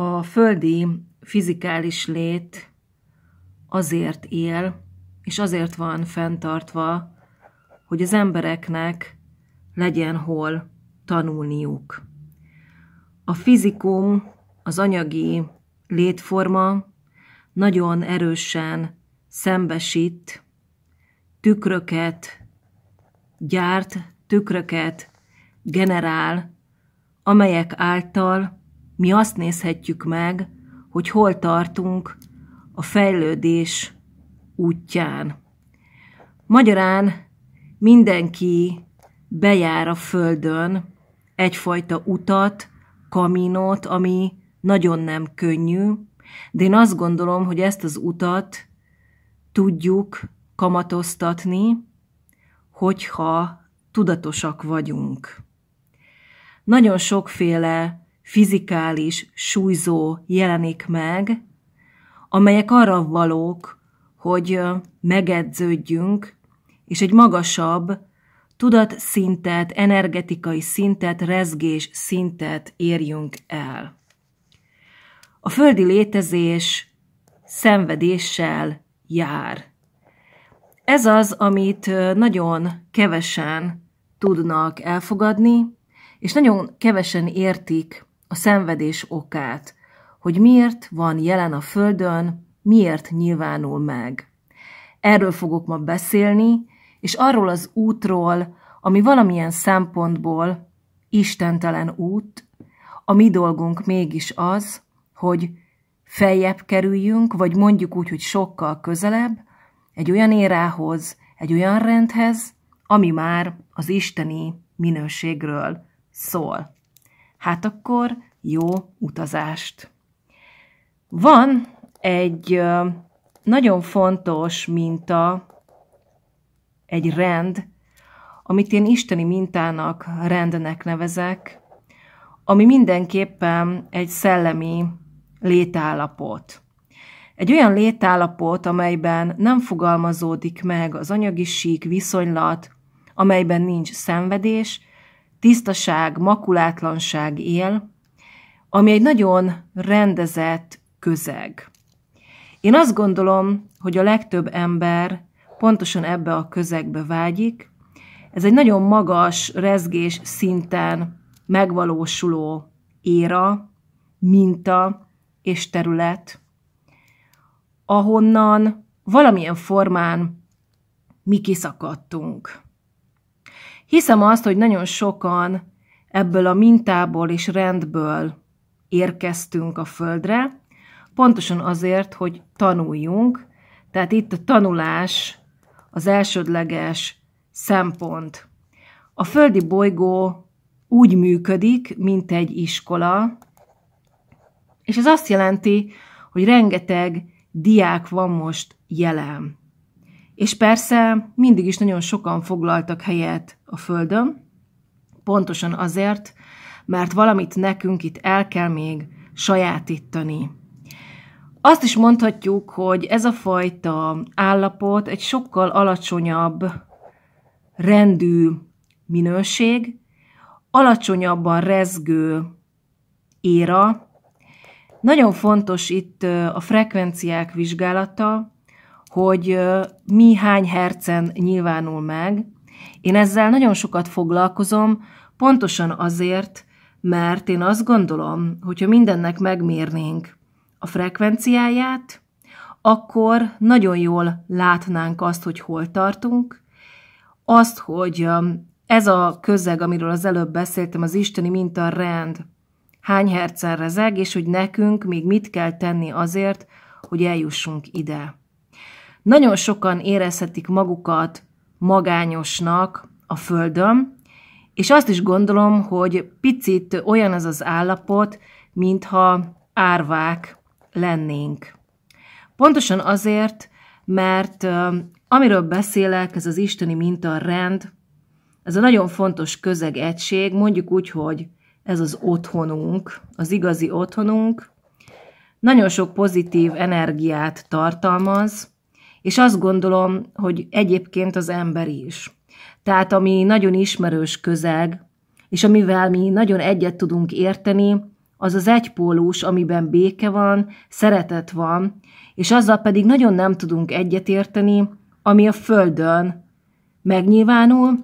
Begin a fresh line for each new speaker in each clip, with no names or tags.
a földi fizikális lét azért él, és azért van fenntartva, hogy az embereknek legyen hol tanulniuk. A fizikum, az anyagi létforma nagyon erősen szembesít, tükröket gyárt, tükröket generál, amelyek által mi azt nézhetjük meg, hogy hol tartunk a fejlődés útján. Magyarán mindenki bejár a Földön egyfajta utat, kaminót, ami nagyon nem könnyű, de én azt gondolom, hogy ezt az utat tudjuk kamatoztatni, hogyha tudatosak vagyunk. Nagyon sokféle fizikális súlyzó jelenik meg, amelyek arra valók, hogy megedződjünk, és egy magasabb tudatszintet, energetikai szintet, rezgés szintet érjünk el. A földi létezés szenvedéssel jár. Ez az, amit nagyon kevesen tudnak elfogadni, és nagyon kevesen értik a szenvedés okát, hogy miért van jelen a Földön, miért nyilvánul meg. Erről fogok ma beszélni, és arról az útról, ami valamilyen szempontból istentelen út, a mi dolgunk mégis az, hogy feljebb kerüljünk, vagy mondjuk úgy, hogy sokkal közelebb, egy olyan érához, egy olyan rendhez, ami már az isteni minőségről szól. Hát akkor jó utazást! Van egy nagyon fontos minta, egy rend, amit én isteni mintának, rendnek nevezek, ami mindenképpen egy szellemi létállapot. Egy olyan létállapot, amelyben nem fogalmazódik meg az anyagi sík viszonylat, amelyben nincs szenvedés, tisztaság, makulátlanság él, ami egy nagyon rendezett közeg. Én azt gondolom, hogy a legtöbb ember pontosan ebbe a közegbe vágyik. Ez egy nagyon magas rezgés szinten megvalósuló éra, minta és terület, ahonnan valamilyen formán mi kiszakadtunk. Hiszem azt, hogy nagyon sokan ebből a mintából és rendből érkeztünk a Földre, pontosan azért, hogy tanuljunk, tehát itt a tanulás az elsődleges szempont. A földi bolygó úgy működik, mint egy iskola, és ez azt jelenti, hogy rengeteg diák van most jelen. És persze mindig is nagyon sokan foglaltak helyet a Földön, pontosan azért, mert valamit nekünk itt el kell még sajátítani. Azt is mondhatjuk, hogy ez a fajta állapot egy sokkal alacsonyabb rendű minőség, alacsonyabban rezgő éra. Nagyon fontos itt a frekvenciák vizsgálata, hogy mi hány hercen nyilvánul meg. Én ezzel nagyon sokat foglalkozom, pontosan azért, mert én azt gondolom, hogyha mindennek megmérnénk a frekvenciáját, akkor nagyon jól látnánk azt, hogy hol tartunk, azt, hogy ez a közeg, amiről az előbb beszéltem, az isteni minta rend. hány hercen rezeg, és hogy nekünk még mit kell tenni azért, hogy eljussunk ide. Nagyon sokan érezhetik magukat magányosnak a Földön, és azt is gondolom, hogy picit olyan az az állapot, mintha árvák lennénk. Pontosan azért, mert amiről beszélek, ez az isteni minta rend, ez a nagyon fontos közegegység, mondjuk úgy, hogy ez az otthonunk, az igazi otthonunk, nagyon sok pozitív energiát tartalmaz, és azt gondolom, hogy egyébként az emberi is. Tehát ami nagyon ismerős közeg, és amivel mi nagyon egyet tudunk érteni, az az egypólus, amiben béke van, szeretet van, és azzal pedig nagyon nem tudunk egyet érteni, ami a Földön megnyilvánul,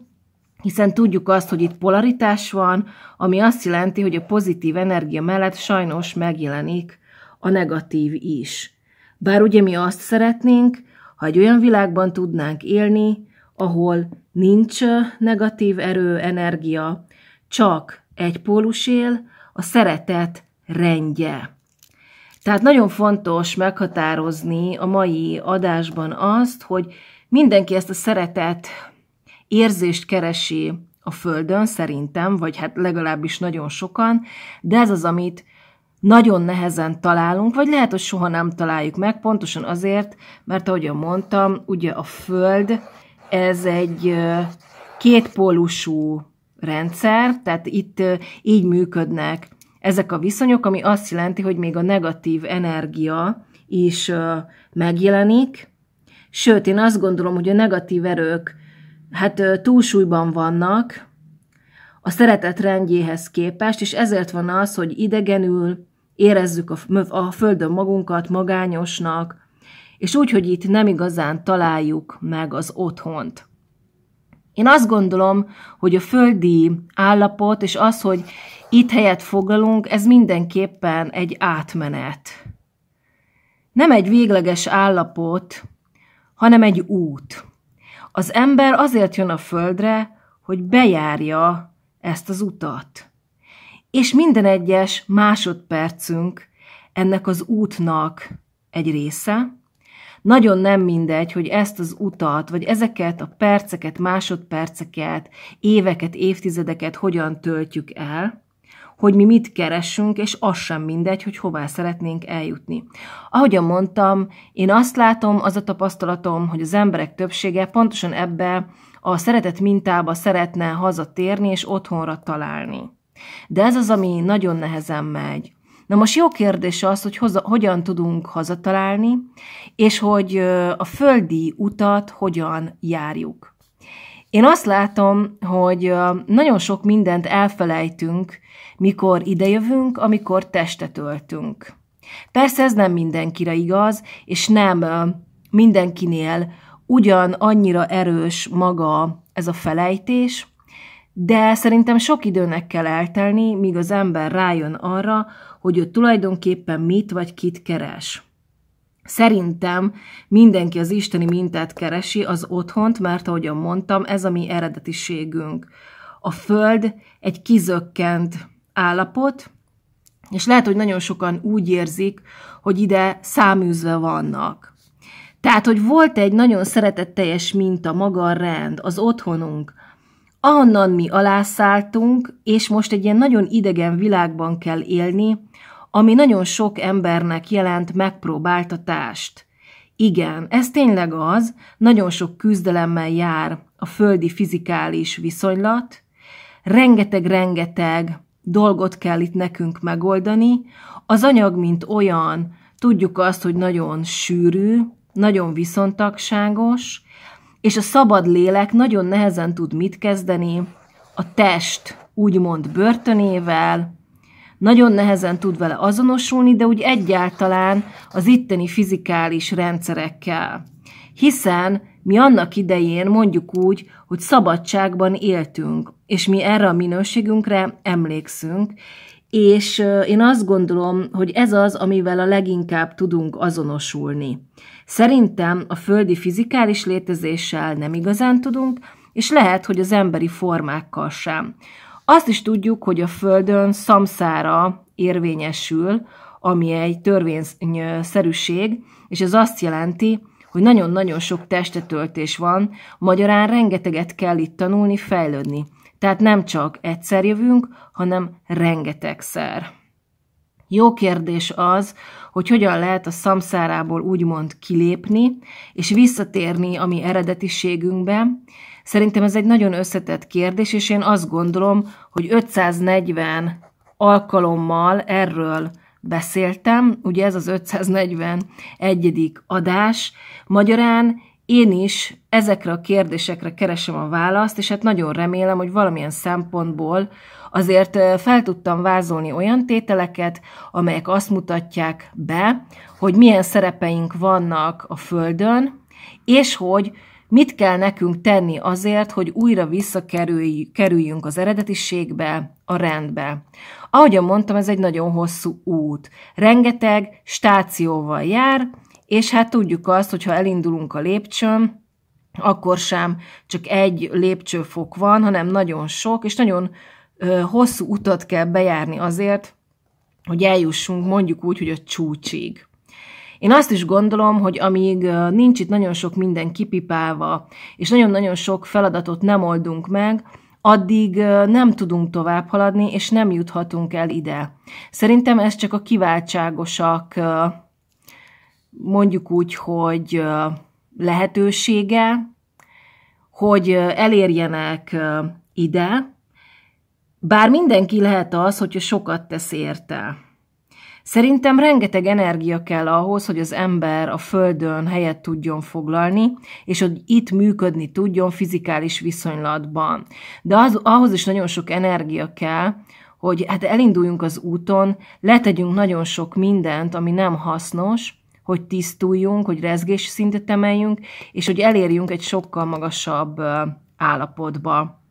hiszen tudjuk azt, hogy itt polaritás van, ami azt jelenti, hogy a pozitív energia mellett sajnos megjelenik a negatív is. Bár ugye mi azt szeretnénk, ha egy olyan világban tudnánk élni, ahol nincs negatív erő, energia, csak egy pólus él, a szeretet rendje. Tehát nagyon fontos meghatározni a mai adásban azt, hogy mindenki ezt a szeretet érzést keresi a Földön, szerintem, vagy hát legalábbis nagyon sokan, de ez az, amit nagyon nehezen találunk, vagy lehet, hogy soha nem találjuk meg, pontosan azért, mert ahogy mondtam, ugye a Föld ez egy kétpólusú rendszer, tehát itt így működnek ezek a viszonyok, ami azt jelenti, hogy még a negatív energia is megjelenik, sőt, én azt gondolom, hogy a negatív erők hát túlsúlyban vannak, a szeretet rendjéhez képest, és ezért van az, hogy idegenül, érezzük a, a földön magunkat magányosnak, és úgy, hogy itt nem igazán találjuk meg az otthont. Én azt gondolom, hogy a földi állapot és az, hogy itt helyet foglalunk, ez mindenképpen egy átmenet. Nem egy végleges állapot, hanem egy út. Az ember azért jön a földre, hogy bejárja ezt az utat és minden egyes másodpercünk ennek az útnak egy része. Nagyon nem mindegy, hogy ezt az utat, vagy ezeket a perceket, másodperceket, éveket, évtizedeket hogyan töltjük el, hogy mi mit keresünk, és az sem mindegy, hogy hová szeretnénk eljutni. Ahogyan mondtam, én azt látom, az a tapasztalatom, hogy az emberek többsége pontosan ebbe a szeretet mintába szeretne hazatérni és otthonra találni. De ez az, ami nagyon nehezen megy. Na most jó kérdés az, hogy hoza, hogyan tudunk hazatalálni, és hogy a földi utat hogyan járjuk. Én azt látom, hogy nagyon sok mindent elfelejtünk, mikor idejövünk, amikor testet öltünk. Persze ez nem mindenkire igaz, és nem mindenkinél ugyan annyira erős maga ez a felejtés, de szerintem sok időnek kell eltelni, míg az ember rájön arra, hogy ő tulajdonképpen mit vagy kit keres. Szerintem mindenki az isteni mintát keresi, az otthont, mert ahogyan mondtam, ez a mi eredetiségünk. A föld egy kizökkent állapot, és lehet, hogy nagyon sokan úgy érzik, hogy ide száműzve vannak. Tehát, hogy volt egy nagyon szeretetteljes minta, maga a rend, az otthonunk, ahonnan mi alászálltunk, és most egy ilyen nagyon idegen világban kell élni, ami nagyon sok embernek jelent megpróbáltatást. Igen, ez tényleg az, nagyon sok küzdelemmel jár a földi fizikális viszonylat, rengeteg-rengeteg dolgot kell itt nekünk megoldani, az anyag, mint olyan, tudjuk azt, hogy nagyon sűrű, nagyon viszontagságos, és a szabad lélek nagyon nehezen tud mit kezdeni a test úgymond börtönével, nagyon nehezen tud vele azonosulni, de úgy egyáltalán az itteni fizikális rendszerekkel. Hiszen mi annak idején mondjuk úgy, hogy szabadságban éltünk, és mi erre a minőségünkre emlékszünk, és én azt gondolom, hogy ez az, amivel a leginkább tudunk azonosulni. Szerintem a földi fizikális létezéssel nem igazán tudunk, és lehet, hogy az emberi formákkal sem. Azt is tudjuk, hogy a Földön szamszára érvényesül, ami egy törvényszerűség, és ez azt jelenti, hogy nagyon-nagyon sok testetöltés van, magyarán rengeteget kell itt tanulni, fejlődni. Tehát nem csak egyszer jövünk, hanem rengetegszer. Jó kérdés az, hogy hogyan lehet a szamszárából úgymond kilépni, és visszatérni a mi eredetiségünkbe. Szerintem ez egy nagyon összetett kérdés, és én azt gondolom, hogy 540 alkalommal erről beszéltem, ugye ez az 541. adás, magyarán én is ezekre a kérdésekre keresem a választ, és hát nagyon remélem, hogy valamilyen szempontból azért fel tudtam vázolni olyan tételeket, amelyek azt mutatják be, hogy milyen szerepeink vannak a Földön, és hogy mit kell nekünk tenni azért, hogy újra visszakerüljünk az eredetiségbe, a rendbe. Ahogyan mondtam, ez egy nagyon hosszú út. Rengeteg stációval jár, és hát tudjuk azt, hogy ha elindulunk a lépcsőn, akkor sem csak egy lépcsőfok van, hanem nagyon sok, és nagyon hosszú utat kell bejárni azért, hogy eljussunk mondjuk úgy, hogy a csúcsig. Én azt is gondolom, hogy amíg nincs itt nagyon sok minden kipipálva, és nagyon-nagyon sok feladatot nem oldunk meg, addig nem tudunk tovább haladni, és nem juthatunk el ide. Szerintem ez csak a kiváltságosak, mondjuk úgy, hogy lehetősége, hogy elérjenek ide, bár mindenki lehet az, hogyha sokat tesz érte. Szerintem rengeteg energia kell ahhoz, hogy az ember a Földön helyet tudjon foglalni, és hogy itt működni tudjon fizikális viszonylatban. De az, ahhoz is nagyon sok energia kell, hogy hát elinduljunk az úton, letegyünk nagyon sok mindent, ami nem hasznos, hogy tisztuljunk, hogy szintet emeljünk, és hogy elérjünk egy sokkal magasabb állapotba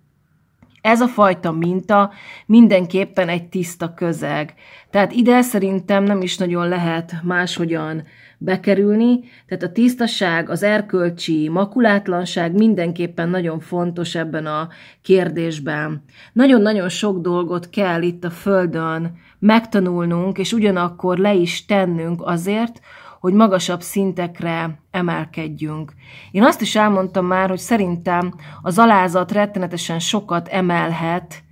ez a fajta minta mindenképpen egy tiszta közeg. Tehát ide szerintem nem is nagyon lehet máshogyan bekerülni, tehát a tisztaság, az erkölcsi makulátlanság mindenképpen nagyon fontos ebben a kérdésben. Nagyon-nagyon sok dolgot kell itt a Földön megtanulnunk, és ugyanakkor le is tennünk azért, hogy magasabb szintekre emelkedjünk. Én azt is elmondtam már, hogy szerintem az alázat rettenetesen sokat emelhet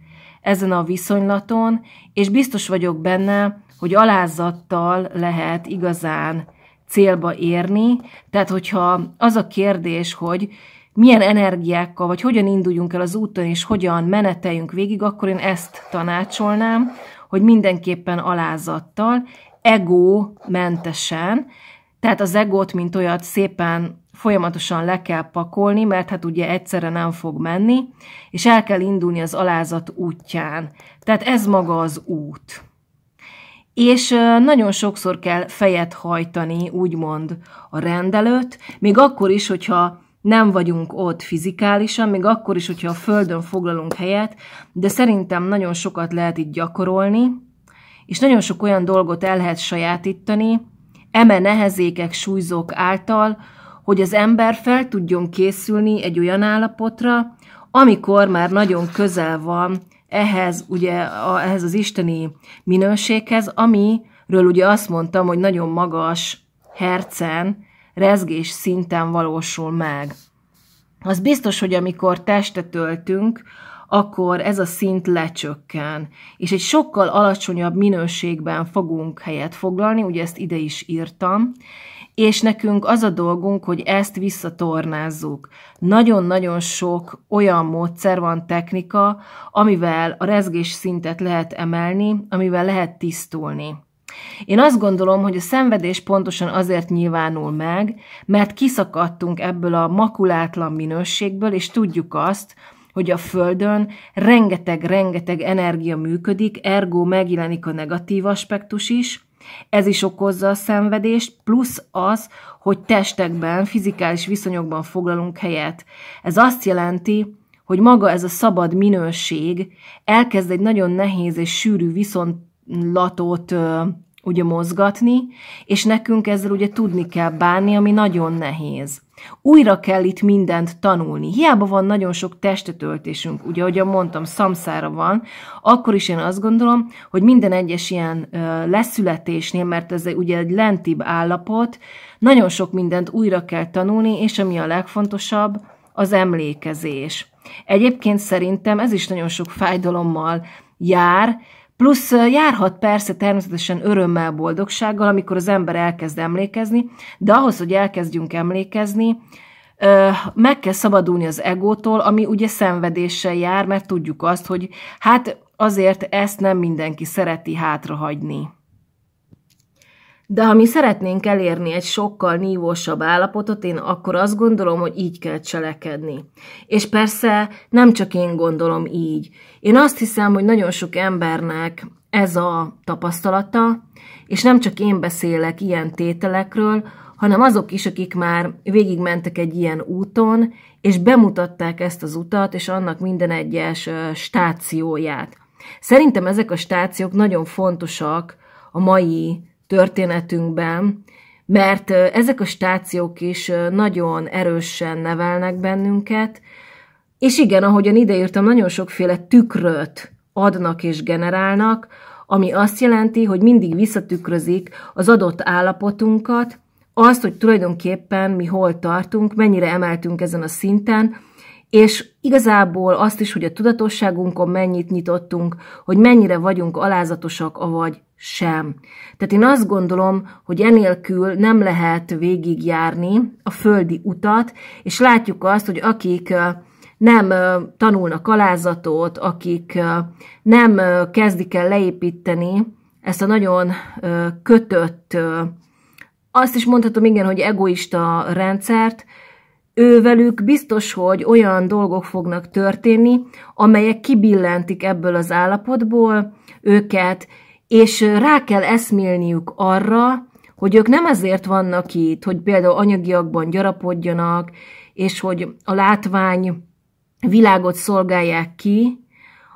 ezen a viszonylaton, és biztos vagyok benne, hogy alázattal lehet igazán célba érni. Tehát, hogyha az a kérdés, hogy milyen energiákkal, vagy hogyan induljunk el az úton, és hogyan meneteljünk végig, akkor én ezt tanácsolnám, hogy mindenképpen alázattal, ego mentesen, tehát az egót, mint olyat szépen folyamatosan le kell pakolni, mert hát ugye egyszerre nem fog menni, és el kell indulni az alázat útján. Tehát ez maga az út. És nagyon sokszor kell fejet hajtani, úgymond a rendelőt, még akkor is, hogyha nem vagyunk ott fizikálisan, még akkor is, hogyha a földön foglalunk helyet, de szerintem nagyon sokat lehet itt gyakorolni, és nagyon sok olyan dolgot el lehet sajátítani, eme nehezékek, súlyzók által, hogy az ember fel tudjon készülni egy olyan állapotra, amikor már nagyon közel van ehhez, ugye, a, ehhez az isteni minőséghez, amiről ugye azt mondtam, hogy nagyon magas hercen, rezgés szinten valósul meg. Az biztos, hogy amikor testet öltünk, akkor ez a szint lecsökken, és egy sokkal alacsonyabb minőségben fogunk helyet foglalni, ugye ezt ide is írtam, és nekünk az a dolgunk, hogy ezt visszatornázzuk. Nagyon-nagyon sok olyan módszer van, technika, amivel a rezgés szintet lehet emelni, amivel lehet tisztulni. Én azt gondolom, hogy a szenvedés pontosan azért nyilvánul meg, mert kiszakadtunk ebből a makulátlan minőségből, és tudjuk azt, hogy a Földön rengeteg-rengeteg energia működik, ergo megjelenik a negatív aspektus is, ez is okozza a szenvedést, plusz az, hogy testekben, fizikális viszonyokban foglalunk helyet. Ez azt jelenti, hogy maga ez a szabad minőség elkezd egy nagyon nehéz és sűrű viszontlatot ugye mozgatni, és nekünk ezzel ugye tudni kell bánni, ami nagyon nehéz. Újra kell itt mindent tanulni. Hiába van nagyon sok testetöltésünk, ugye, ahogy mondtam, szamszára van, akkor is én azt gondolom, hogy minden egyes ilyen ö, leszületésnél, mert ez ugye egy lentibb állapot, nagyon sok mindent újra kell tanulni, és ami a legfontosabb, az emlékezés. Egyébként szerintem ez is nagyon sok fájdalommal jár, Plusz járhat persze természetesen örömmel, boldogsággal, amikor az ember elkezd emlékezni, de ahhoz, hogy elkezdjünk emlékezni, meg kell szabadulni az egótól, ami ugye szenvedéssel jár, mert tudjuk azt, hogy hát azért ezt nem mindenki szereti hátrahagyni. De ha mi szeretnénk elérni egy sokkal nívósabb állapotot, én akkor azt gondolom, hogy így kell cselekedni. És persze nem csak én gondolom így. Én azt hiszem, hogy nagyon sok embernek ez a tapasztalata, és nem csak én beszélek ilyen tételekről, hanem azok is, akik már végigmentek egy ilyen úton, és bemutatták ezt az utat, és annak minden egyes stációját. Szerintem ezek a stációk nagyon fontosak a mai történetünkben, mert ezek a stációk is nagyon erősen nevelnek bennünket, és igen, ahogyan ideírtam, nagyon sokféle tükröt adnak és generálnak, ami azt jelenti, hogy mindig visszatükrözik az adott állapotunkat, azt, hogy tulajdonképpen mi hol tartunk, mennyire emeltünk ezen a szinten, és igazából azt is, hogy a tudatosságunkon mennyit nyitottunk, hogy mennyire vagyunk alázatosak, avagy sem. Tehát én azt gondolom, hogy enélkül nem lehet végigjárni a földi utat, és látjuk azt, hogy akik nem tanulnak alázatot, akik nem kezdik el leépíteni ezt a nagyon kötött, azt is mondhatom igen, hogy egoista rendszert, ővelük biztos, hogy olyan dolgok fognak történni, amelyek kibillentik ebből az állapotból őket, és rá kell eszmélniük arra, hogy ők nem azért vannak itt, hogy például anyagiakban gyarapodjanak, és hogy a látvány világot szolgálják ki,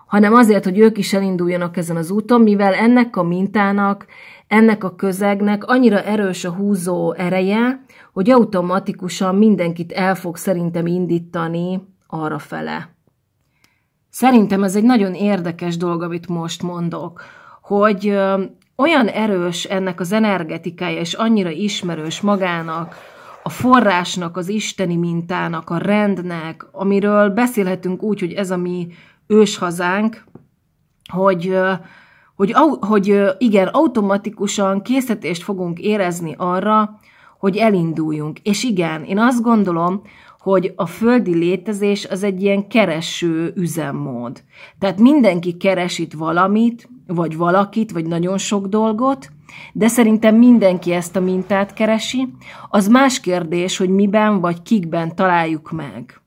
hanem azért, hogy ők is elinduljanak ezen az úton, mivel ennek a mintának, ennek a közegnek annyira erős a húzó ereje, hogy automatikusan mindenkit el fog szerintem indítani arrafele. Szerintem ez egy nagyon érdekes dolog, amit most mondok, hogy olyan erős ennek az energetikája, és annyira ismerős magának, a forrásnak, az isteni mintának, a rendnek, amiről beszélhetünk úgy, hogy ez a mi őshazánk, hogy, hogy, hogy igen, automatikusan készítést fogunk érezni arra, hogy elinduljunk. És igen, én azt gondolom, hogy a földi létezés az egy ilyen kereső üzemmód. Tehát mindenki keres itt valamit, vagy valakit, vagy nagyon sok dolgot, de szerintem mindenki ezt a mintát keresi. Az más kérdés, hogy miben vagy kikben találjuk meg.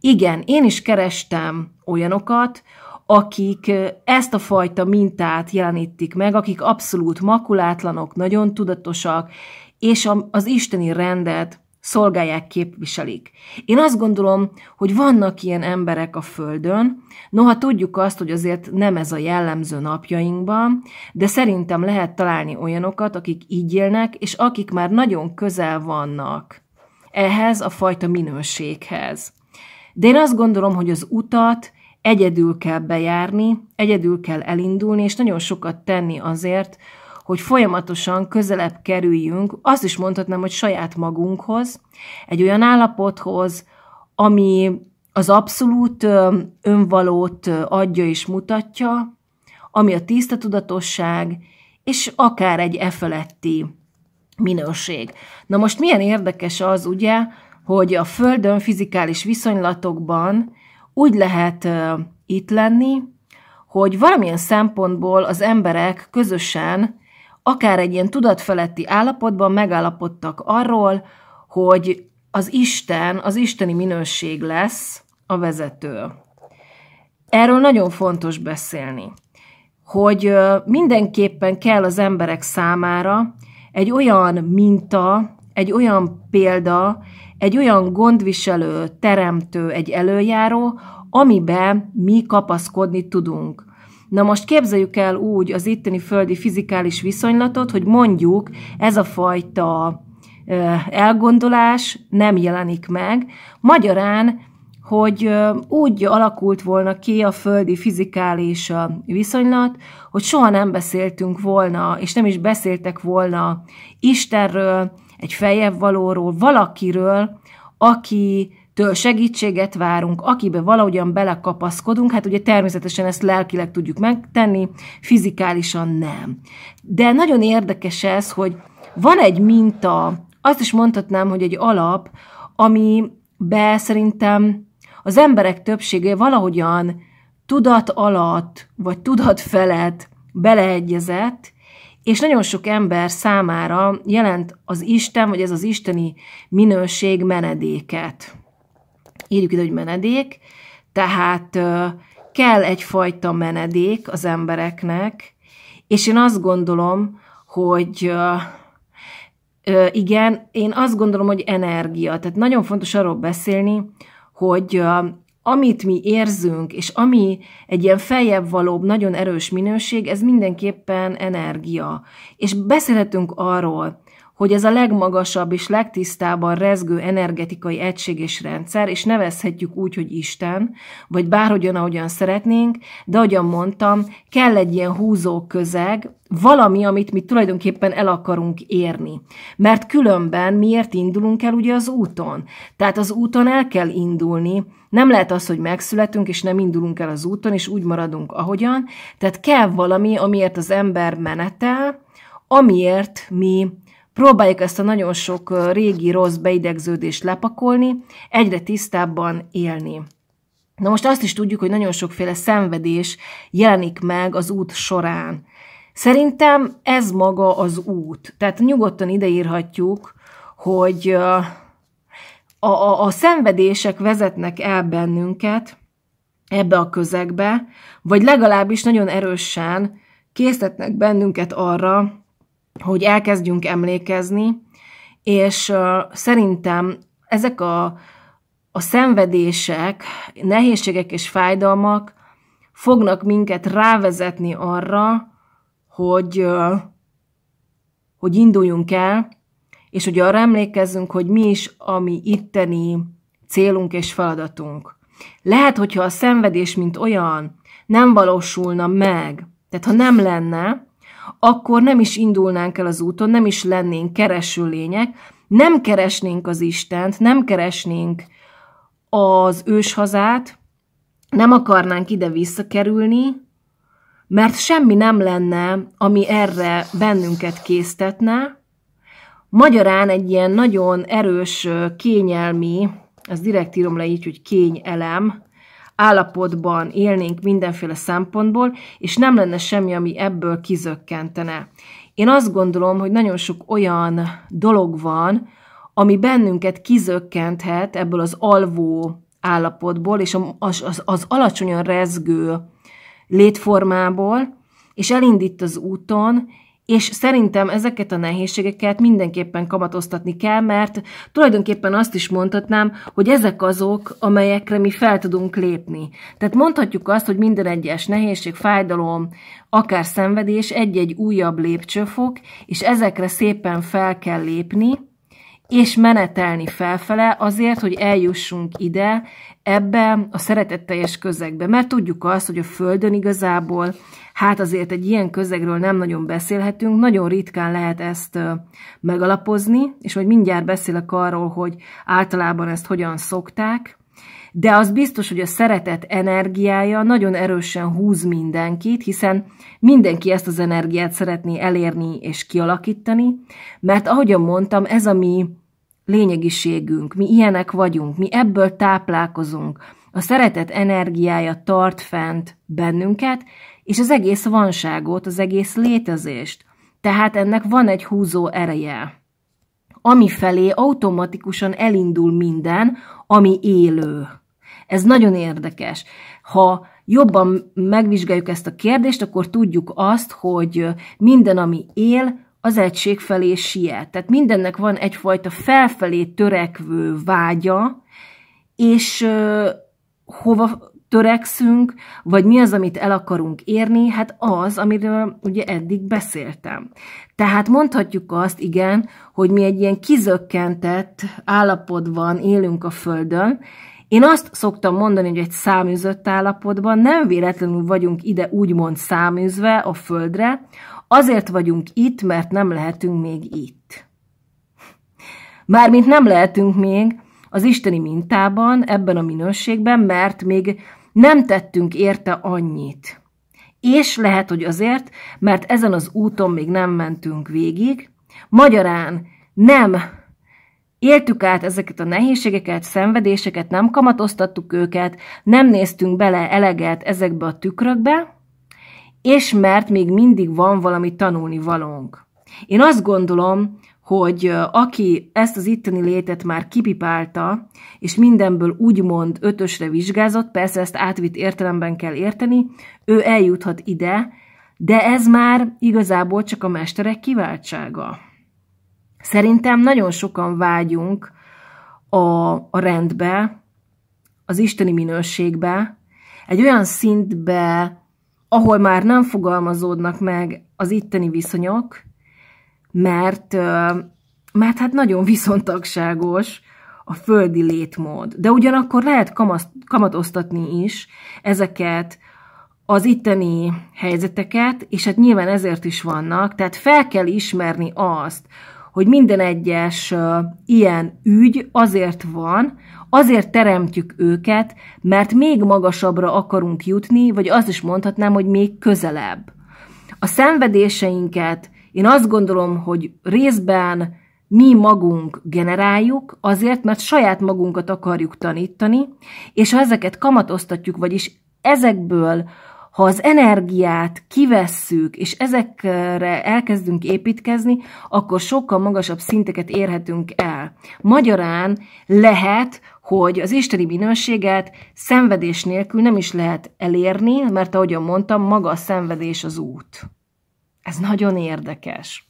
Igen, én is kerestem olyanokat, akik ezt a fajta mintát jelenítik meg, akik abszolút makulátlanok, nagyon tudatosak, és az isteni rendet szolgálják, képviselik. Én azt gondolom, hogy vannak ilyen emberek a Földön, noha tudjuk azt, hogy azért nem ez a jellemző napjainkban, de szerintem lehet találni olyanokat, akik így élnek, és akik már nagyon közel vannak ehhez a fajta minőséghez. De én azt gondolom, hogy az utat egyedül kell bejárni, egyedül kell elindulni, és nagyon sokat tenni azért, hogy folyamatosan közelebb kerüljünk, azt is mondhatnám, hogy saját magunkhoz, egy olyan állapothoz, ami az abszolút önvalót adja és mutatja, ami a tiszta tudatosság, és akár egy efeletti minőség. Na most milyen érdekes az, ugye, hogy a Földön fizikális viszonylatokban úgy lehet uh, itt lenni, hogy valamilyen szempontból az emberek közösen akár egy ilyen tudatfeletti állapotban megállapodtak arról, hogy az Isten, az isteni minőség lesz a vezető. Erről nagyon fontos beszélni, hogy mindenképpen kell az emberek számára egy olyan minta, egy olyan példa, egy olyan gondviselő, teremtő, egy előjáró, amiben mi kapaszkodni tudunk. Na most képzeljük el úgy az itteni földi fizikális viszonylatot, hogy mondjuk ez a fajta elgondolás nem jelenik meg. Magyarán, hogy úgy alakult volna ki a földi fizikális viszonylat, hogy soha nem beszéltünk volna, és nem is beszéltek volna Istenről, egy fejebb valóról, valakiről, aki től segítséget várunk, akibe valahogyan belekapaszkodunk, hát ugye természetesen ezt lelkileg tudjuk megtenni, fizikálisan nem. De nagyon érdekes ez, hogy van egy minta, azt is mondhatnám, hogy egy alap, ami be szerintem az emberek többsége valahogyan tudat alatt, vagy tudat felett beleegyezett, és nagyon sok ember számára jelent az Isten, vagy ez az isteni minőség menedéket írjuk ide, hogy menedék, tehát kell egyfajta menedék az embereknek, és én azt gondolom, hogy igen, én azt gondolom, hogy energia. Tehát nagyon fontos arról beszélni, hogy amit mi érzünk, és ami egy ilyen feljebb valóbb, nagyon erős minőség, ez mindenképpen energia. És beszélhetünk arról, hogy ez a legmagasabb és legtisztábban rezgő energetikai egység és rendszer, és nevezhetjük úgy, hogy Isten, vagy bárhogyan, ahogyan szeretnénk, de ahogyan mondtam, kell egy ilyen húzó közeg, valami, amit mi tulajdonképpen el akarunk érni. Mert különben miért indulunk el ugye az úton? Tehát az úton el kell indulni, nem lehet az, hogy megszületünk, és nem indulunk el az úton, és úgy maradunk ahogyan. Tehát kell valami, amiért az ember menetel, amiért mi Próbáljuk ezt a nagyon sok régi rossz beidegződést lepakolni, egyre tisztábban élni. Na most azt is tudjuk, hogy nagyon sokféle szenvedés jelenik meg az út során. Szerintem ez maga az út. Tehát nyugodtan ideírhatjuk, hogy a, a, a szenvedések vezetnek el bennünket ebbe a közegbe, vagy legalábbis nagyon erősen késztetnek bennünket arra, hogy elkezdjünk emlékezni, és uh, szerintem ezek a, a szenvedések, nehézségek és fájdalmak fognak minket rávezetni arra, hogy, uh, hogy induljunk el, és hogy arra emlékezzünk, hogy mi is a mi itteni célunk és feladatunk. Lehet, hogyha a szenvedés, mint olyan, nem valósulna meg, tehát ha nem lenne, akkor nem is indulnánk el az úton, nem is lennénk kereső lények, nem keresnénk az Istent, nem keresnénk az őshazát, nem akarnánk ide visszakerülni, mert semmi nem lenne, ami erre bennünket késztetne. Magyarán egy ilyen nagyon erős kényelmi, ez direkt írom le így, hogy kényelem, állapotban élnénk mindenféle szempontból, és nem lenne semmi, ami ebből kizökkentene. Én azt gondolom, hogy nagyon sok olyan dolog van, ami bennünket kizökkenthet ebből az alvó állapotból, és az, az, az alacsonyan rezgő létformából, és elindít az úton, és szerintem ezeket a nehézségeket mindenképpen kamatoztatni kell, mert tulajdonképpen azt is mondhatnám, hogy ezek azok, amelyekre mi fel tudunk lépni. Tehát mondhatjuk azt, hogy minden egyes nehézség, fájdalom, akár szenvedés egy-egy újabb lépcsőfok, és ezekre szépen fel kell lépni, és menetelni felfele azért, hogy eljussunk ide, ebbe a szeretetteljes közegbe. Mert tudjuk azt, hogy a Földön igazából hát azért egy ilyen közegről nem nagyon beszélhetünk, nagyon ritkán lehet ezt megalapozni, és majd mindjárt beszélek arról, hogy általában ezt hogyan szokták, de az biztos, hogy a szeretet energiája nagyon erősen húz mindenkit, hiszen mindenki ezt az energiát szeretné elérni és kialakítani, mert ahogyan mondtam, ez a mi lényegiségünk, mi ilyenek vagyunk, mi ebből táplálkozunk. A szeretet energiája tart fent bennünket, és az egész vanságot, az egész létezést. Tehát ennek van egy húzó ereje, ami felé automatikusan elindul minden, ami élő. Ez nagyon érdekes. Ha jobban megvizsgáljuk ezt a kérdést, akkor tudjuk azt, hogy minden, ami él, az egység felé siet. Tehát mindennek van egyfajta felfelé törekvő vágya, és hova törekszünk, vagy mi az, amit el akarunk érni, hát az, amiről ugye eddig beszéltem. Tehát mondhatjuk azt, igen, hogy mi egy ilyen kizökkentett állapotban élünk a Földön, én azt szoktam mondani, hogy egy száműzött állapotban nem véletlenül vagyunk ide úgymond száműzve a földre, azért vagyunk itt, mert nem lehetünk még itt. Mármint nem lehetünk még, az isteni mintában, ebben a minőségben, mert még nem tettünk érte annyit. És lehet, hogy azért, mert ezen az úton még nem mentünk végig, magyarán nem Éltük át ezeket a nehézségeket, szenvedéseket, nem kamatoztattuk őket, nem néztünk bele eleget ezekbe a tükrökbe, és mert még mindig van valami tanulni valónk. Én azt gondolom, hogy aki ezt az itteni létet már kipipálta, és mindenből úgymond ötösre vizsgázott, persze ezt átvitt értelemben kell érteni, ő eljuthat ide, de ez már igazából csak a mesterek kiváltsága. Szerintem nagyon sokan vágyunk a, a rendbe, az isteni minőségbe, egy olyan szintbe, ahol már nem fogalmazódnak meg az itteni viszonyok, mert, mert hát nagyon viszontagságos a földi létmód. De ugyanakkor lehet kamatoztatni is ezeket az itteni helyzeteket, és hát nyilván ezért is vannak, tehát fel kell ismerni azt, hogy minden egyes uh, ilyen ügy azért van, azért teremtjük őket, mert még magasabbra akarunk jutni, vagy azt is mondhatnám, hogy még közelebb. A szenvedéseinket én azt gondolom, hogy részben mi magunk generáljuk, azért, mert saját magunkat akarjuk tanítani, és ha ezeket kamatoztatjuk, vagyis ezekből, ha az energiát kivesszük, és ezekre elkezdünk építkezni, akkor sokkal magasabb szinteket érhetünk el. Magyarán lehet, hogy az isteni minőséget szenvedés nélkül nem is lehet elérni, mert ahogyan mondtam, maga a szenvedés az út. Ez nagyon érdekes.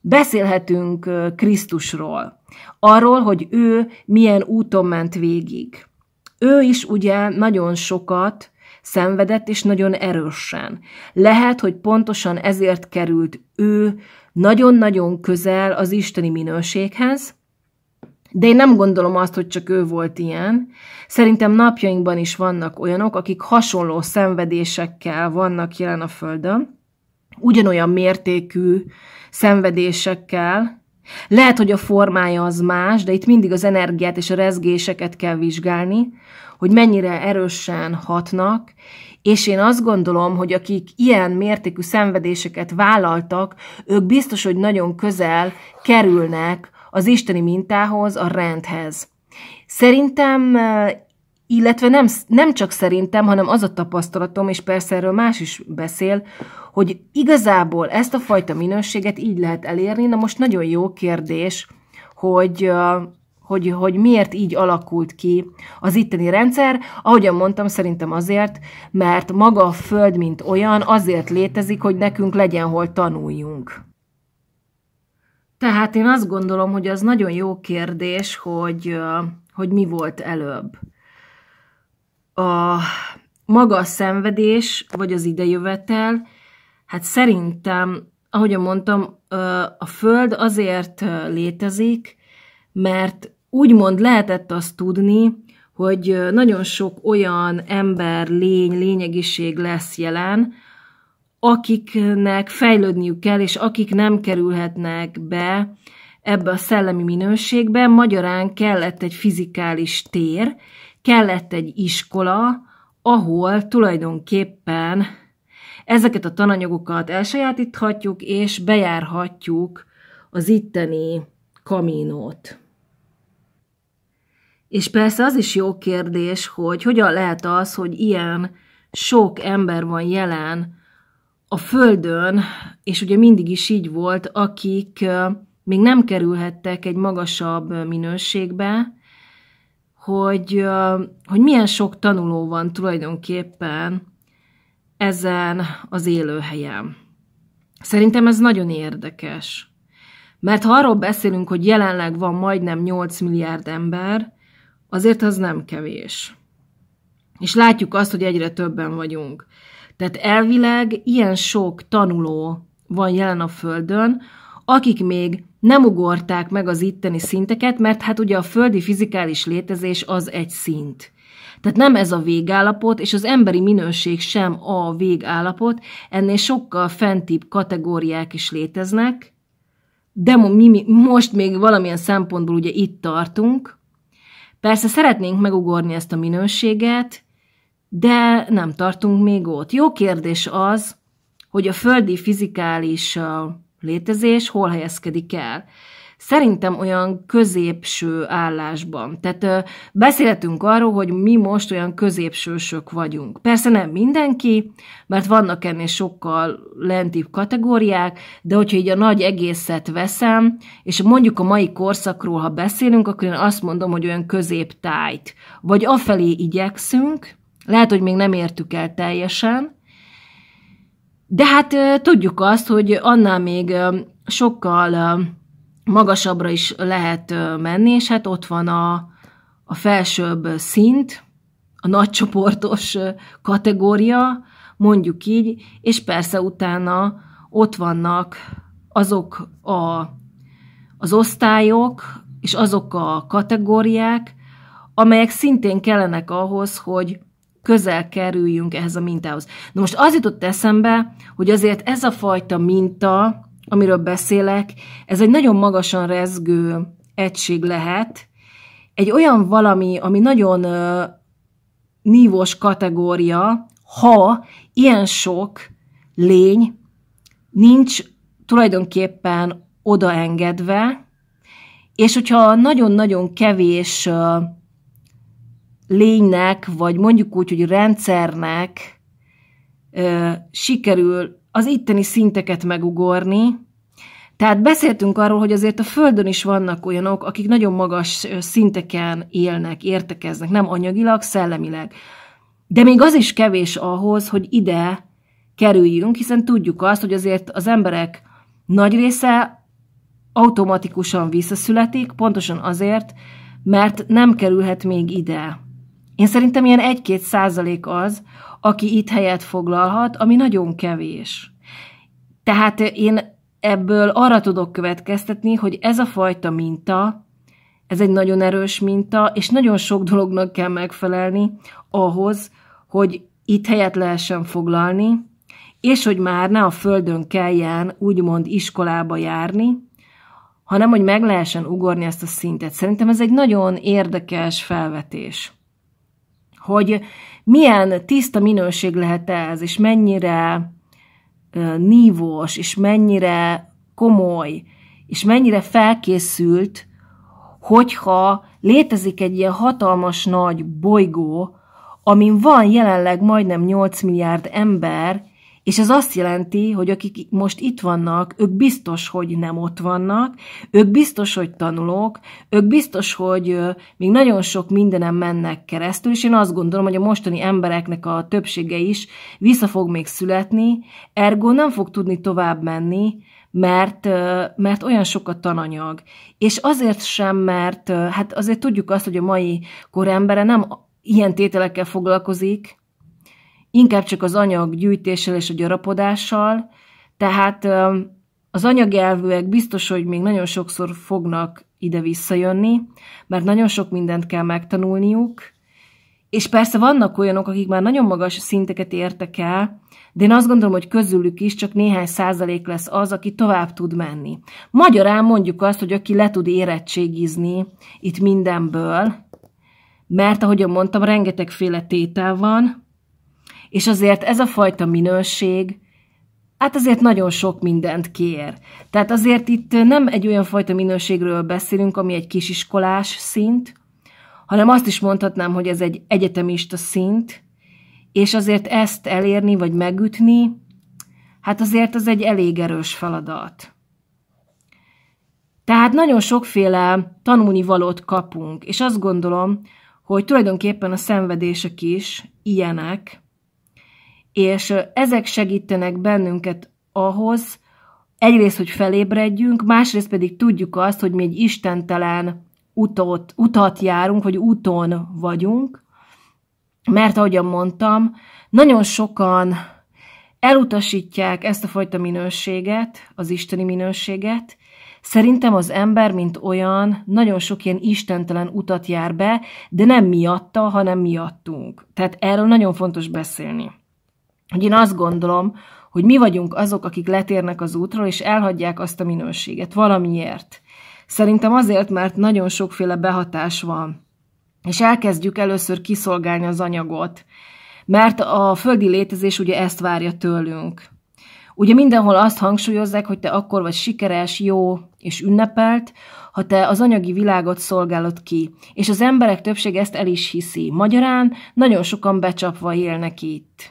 Beszélhetünk Krisztusról, arról, hogy ő milyen úton ment végig. Ő is ugye nagyon sokat szenvedett, és nagyon erősen. Lehet, hogy pontosan ezért került ő nagyon-nagyon közel az isteni minőséghez, de én nem gondolom azt, hogy csak ő volt ilyen. Szerintem napjainkban is vannak olyanok, akik hasonló szenvedésekkel vannak jelen a Földön, ugyanolyan mértékű szenvedésekkel, lehet, hogy a formája az más, de itt mindig az energiát és a rezgéseket kell vizsgálni, hogy mennyire erősen hatnak, és én azt gondolom, hogy akik ilyen mértékű szenvedéseket vállaltak, ők biztos, hogy nagyon közel kerülnek az isteni mintához, a rendhez. Szerintem illetve nem, nem csak szerintem, hanem az a tapasztalatom, és persze erről más is beszél, hogy igazából ezt a fajta minőséget így lehet elérni. Na most nagyon jó kérdés, hogy hogy, hogy miért így alakult ki az itteni rendszer. Ahogyan mondtam, szerintem azért, mert maga a Föld, mint olyan, azért létezik, hogy nekünk legyen hol tanuljunk. Tehát én azt gondolom, hogy az nagyon jó kérdés, hogy, hogy mi volt előbb a maga a szenvedés, vagy az idejövetel, hát szerintem, ahogy mondtam, a Föld azért létezik, mert úgymond lehetett azt tudni, hogy nagyon sok olyan ember, lény, lényegiség lesz jelen, akiknek fejlődniük kell, és akik nem kerülhetnek be ebbe a szellemi minőségbe, magyarán kellett egy fizikális tér, kellett egy iskola, ahol tulajdonképpen ezeket a tananyagokat elsajátíthatjuk, és bejárhatjuk az itteni kaminót. És persze az is jó kérdés, hogy hogyan lehet az, hogy ilyen sok ember van jelen a Földön, és ugye mindig is így volt, akik még nem kerülhettek egy magasabb minőségbe, hogy, hogy milyen sok tanuló van tulajdonképpen ezen az élőhelyen. Szerintem ez nagyon érdekes. Mert ha arról beszélünk, hogy jelenleg van majdnem 8 milliárd ember, azért az nem kevés. És látjuk azt, hogy egyre többen vagyunk. Tehát elvileg ilyen sok tanuló van jelen a Földön, akik még nem ugorták meg az itteni szinteket, mert hát ugye a földi fizikális létezés az egy szint. Tehát nem ez a végállapot, és az emberi minőség sem a végállapot, ennél sokkal fentibb kategóriák is léteznek, de mi, mi, most még valamilyen szempontból ugye itt tartunk. Persze szeretnénk megugorni ezt a minőséget, de nem tartunk még ott. Jó kérdés az, hogy a földi fizikális létezés hol helyezkedik el. Szerintem olyan középső állásban. Tehát ö, beszélhetünk arról, hogy mi most olyan középsősök vagyunk. Persze nem mindenki, mert vannak ennél sokkal lentibb kategóriák, de hogyha így a nagy egészet veszem, és mondjuk a mai korszakról, ha beszélünk, akkor én azt mondom, hogy olyan középtájt. Vagy afelé igyekszünk, lehet, hogy még nem értük el teljesen, de hát tudjuk azt, hogy annál még sokkal magasabbra is lehet menni, és hát ott van a, a felsőbb szint, a nagycsoportos kategória, mondjuk így, és persze utána ott vannak azok a, az osztályok, és azok a kategóriák, amelyek szintén kellenek ahhoz, hogy közel kerüljünk ehhez a mintához. Na most az jutott eszembe, hogy azért ez a fajta minta, amiről beszélek, ez egy nagyon magasan rezgő egység lehet, egy olyan valami, ami nagyon ö, nívós kategória, ha ilyen sok lény nincs tulajdonképpen odaengedve, és hogyha nagyon-nagyon kevés ö, lénynek, vagy mondjuk úgy, hogy rendszernek ö, sikerül az itteni szinteket megugorni. Tehát beszéltünk arról, hogy azért a Földön is vannak olyanok, akik nagyon magas szinteken élnek, értekeznek, nem anyagilag, szellemileg. De még az is kevés ahhoz, hogy ide kerüljünk, hiszen tudjuk azt, hogy azért az emberek nagy része automatikusan visszaszületik, pontosan azért, mert nem kerülhet még ide. Én szerintem ilyen 1-2 százalék az, aki itt helyet foglalhat, ami nagyon kevés. Tehát én ebből arra tudok következtetni, hogy ez a fajta minta, ez egy nagyon erős minta, és nagyon sok dolognak kell megfelelni ahhoz, hogy itt helyet lehessen foglalni, és hogy már ne a földön kelljen úgymond iskolába járni, hanem hogy meg lehessen ugorni ezt a szintet. Szerintem ez egy nagyon érdekes felvetés hogy milyen tiszta minőség lehet ez, és mennyire nívós, és mennyire komoly, és mennyire felkészült, hogyha létezik egy ilyen hatalmas nagy bolygó, amin van jelenleg majdnem 8 milliárd ember, és ez azt jelenti, hogy akik most itt vannak, ők biztos, hogy nem ott vannak, ők biztos, hogy tanulók, ők biztos, hogy még nagyon sok mindenem mennek keresztül, és én azt gondolom, hogy a mostani embereknek a többsége is vissza fog még születni, ergo nem fog tudni tovább menni, mert, mert olyan sok a tananyag. És azért sem, mert hát azért tudjuk azt, hogy a mai korembere nem ilyen tételekkel foglalkozik, inkább csak az anyag gyűjtéssel és a gyarapodással, tehát az anyagjelvűek biztos, hogy még nagyon sokszor fognak ide visszajönni, mert nagyon sok mindent kell megtanulniuk, és persze vannak olyanok, akik már nagyon magas szinteket értek el, de én azt gondolom, hogy közülük is csak néhány százalék lesz az, aki tovább tud menni. Magyarán mondjuk azt, hogy aki le tud érettségizni itt mindenből, mert ahogy mondtam, rengetegféle tétel van, és azért ez a fajta minőség, hát azért nagyon sok mindent kér. Tehát azért itt nem egy olyan fajta minőségről beszélünk, ami egy kisiskolás szint, hanem azt is mondhatnám, hogy ez egy egyetemista szint, és azért ezt elérni, vagy megütni, hát azért az egy elég erős feladat. Tehát nagyon sokféle tanulni valót kapunk, és azt gondolom, hogy tulajdonképpen a szenvedések is ilyenek, és ezek segítenek bennünket ahhoz, egyrészt, hogy felébredjünk, másrészt pedig tudjuk azt, hogy mi egy istentelen utot, utat járunk, vagy úton vagyunk, mert ahogyan mondtam, nagyon sokan elutasítják ezt a fajta minőséget, az isteni minőséget, Szerintem az ember, mint olyan, nagyon sok ilyen istentelen utat jár be, de nem miatta, hanem miattunk. Tehát erről nagyon fontos beszélni hogy én azt gondolom, hogy mi vagyunk azok, akik letérnek az útról, és elhagyják azt a minőséget valamiért. Szerintem azért, mert nagyon sokféle behatás van. És elkezdjük először kiszolgálni az anyagot, mert a földi létezés ugye ezt várja tőlünk. Ugye mindenhol azt hangsúlyozzák, hogy te akkor vagy sikeres, jó és ünnepelt, ha te az anyagi világot szolgálod ki. És az emberek többsége ezt el is hiszi. Magyarán nagyon sokan becsapva élnek itt.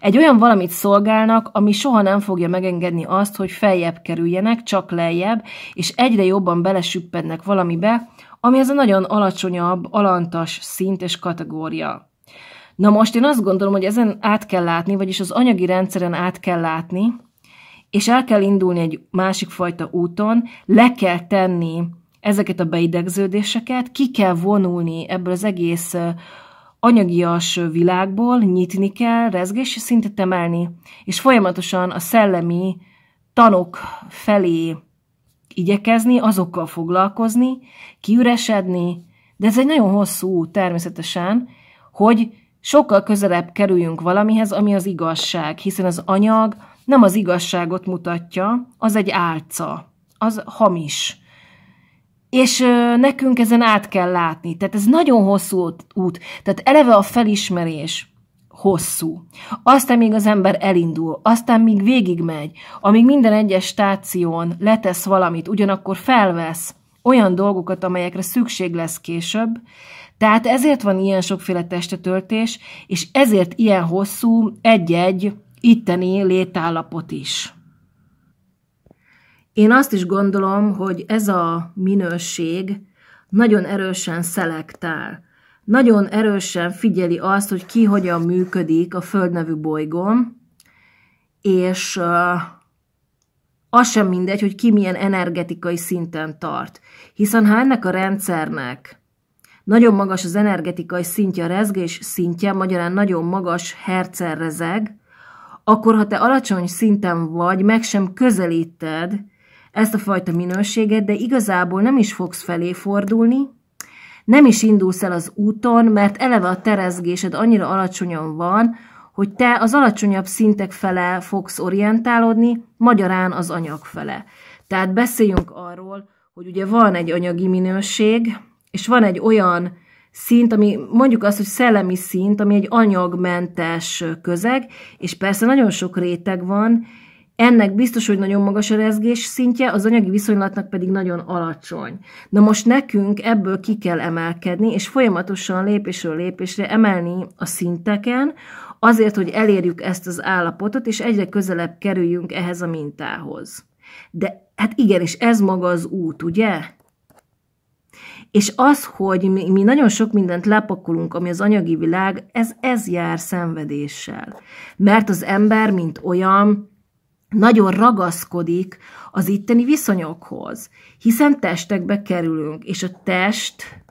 Egy olyan valamit szolgálnak, ami soha nem fogja megengedni azt, hogy feljebb kerüljenek, csak lejjebb, és egyre jobban belesüppednek valamibe, ami ez a nagyon alacsonyabb, alantas szint és kategória. Na most én azt gondolom, hogy ezen át kell látni, vagyis az anyagi rendszeren át kell látni, és el kell indulni egy másik fajta úton, le kell tenni ezeket a beidegződéseket, ki kell vonulni ebből az egész anyagias világból nyitni kell, rezgési szintet emelni, és folyamatosan a szellemi tanok felé igyekezni, azokkal foglalkozni, kiüresedni, de ez egy nagyon hosszú út természetesen, hogy sokkal közelebb kerüljünk valamihez, ami az igazság, hiszen az anyag nem az igazságot mutatja, az egy álca, az hamis és nekünk ezen át kell látni. Tehát ez nagyon hosszú út. Tehát eleve a felismerés hosszú. Aztán még az ember elindul, aztán még végigmegy, amíg minden egyes stáción letesz valamit, ugyanakkor felvesz olyan dolgokat, amelyekre szükség lesz később, tehát ezért van ilyen sokféle testetöltés, és ezért ilyen hosszú egy-egy itteni létállapot is. Én azt is gondolom, hogy ez a minőség nagyon erősen szelektál. Nagyon erősen figyeli azt, hogy ki hogyan működik a Föld nevű bolygón, és az sem mindegy, hogy ki milyen energetikai szinten tart. Hiszen ha ennek a rendszernek nagyon magas az energetikai szintje, a rezgés szintje, magyarán nagyon magas hercer akkor ha te alacsony szinten vagy, meg sem közelíted ezt a fajta minőséget, de igazából nem is fogsz felé fordulni, nem is indulsz el az úton, mert eleve a terezgésed annyira alacsonyan van, hogy te az alacsonyabb szintek fele fogsz orientálódni, magyarán az anyag fele. Tehát beszéljünk arról, hogy ugye van egy anyagi minőség, és van egy olyan szint, ami mondjuk azt, hogy szellemi szint, ami egy anyagmentes közeg, és persze nagyon sok réteg van, ennek biztos, hogy nagyon magas a rezgés szintje, az anyagi viszonylatnak pedig nagyon alacsony. Na most nekünk ebből ki kell emelkedni, és folyamatosan lépésről lépésre emelni a szinteken, azért, hogy elérjük ezt az állapotot, és egyre közelebb kerüljünk ehhez a mintához. De hát igenis, ez maga az út, ugye? És az, hogy mi, mi nagyon sok mindent lepakolunk, ami az anyagi világ, ez, ez jár szenvedéssel. Mert az ember, mint olyan, nagyon ragaszkodik az itteni viszonyokhoz, hiszen testekbe kerülünk, és a test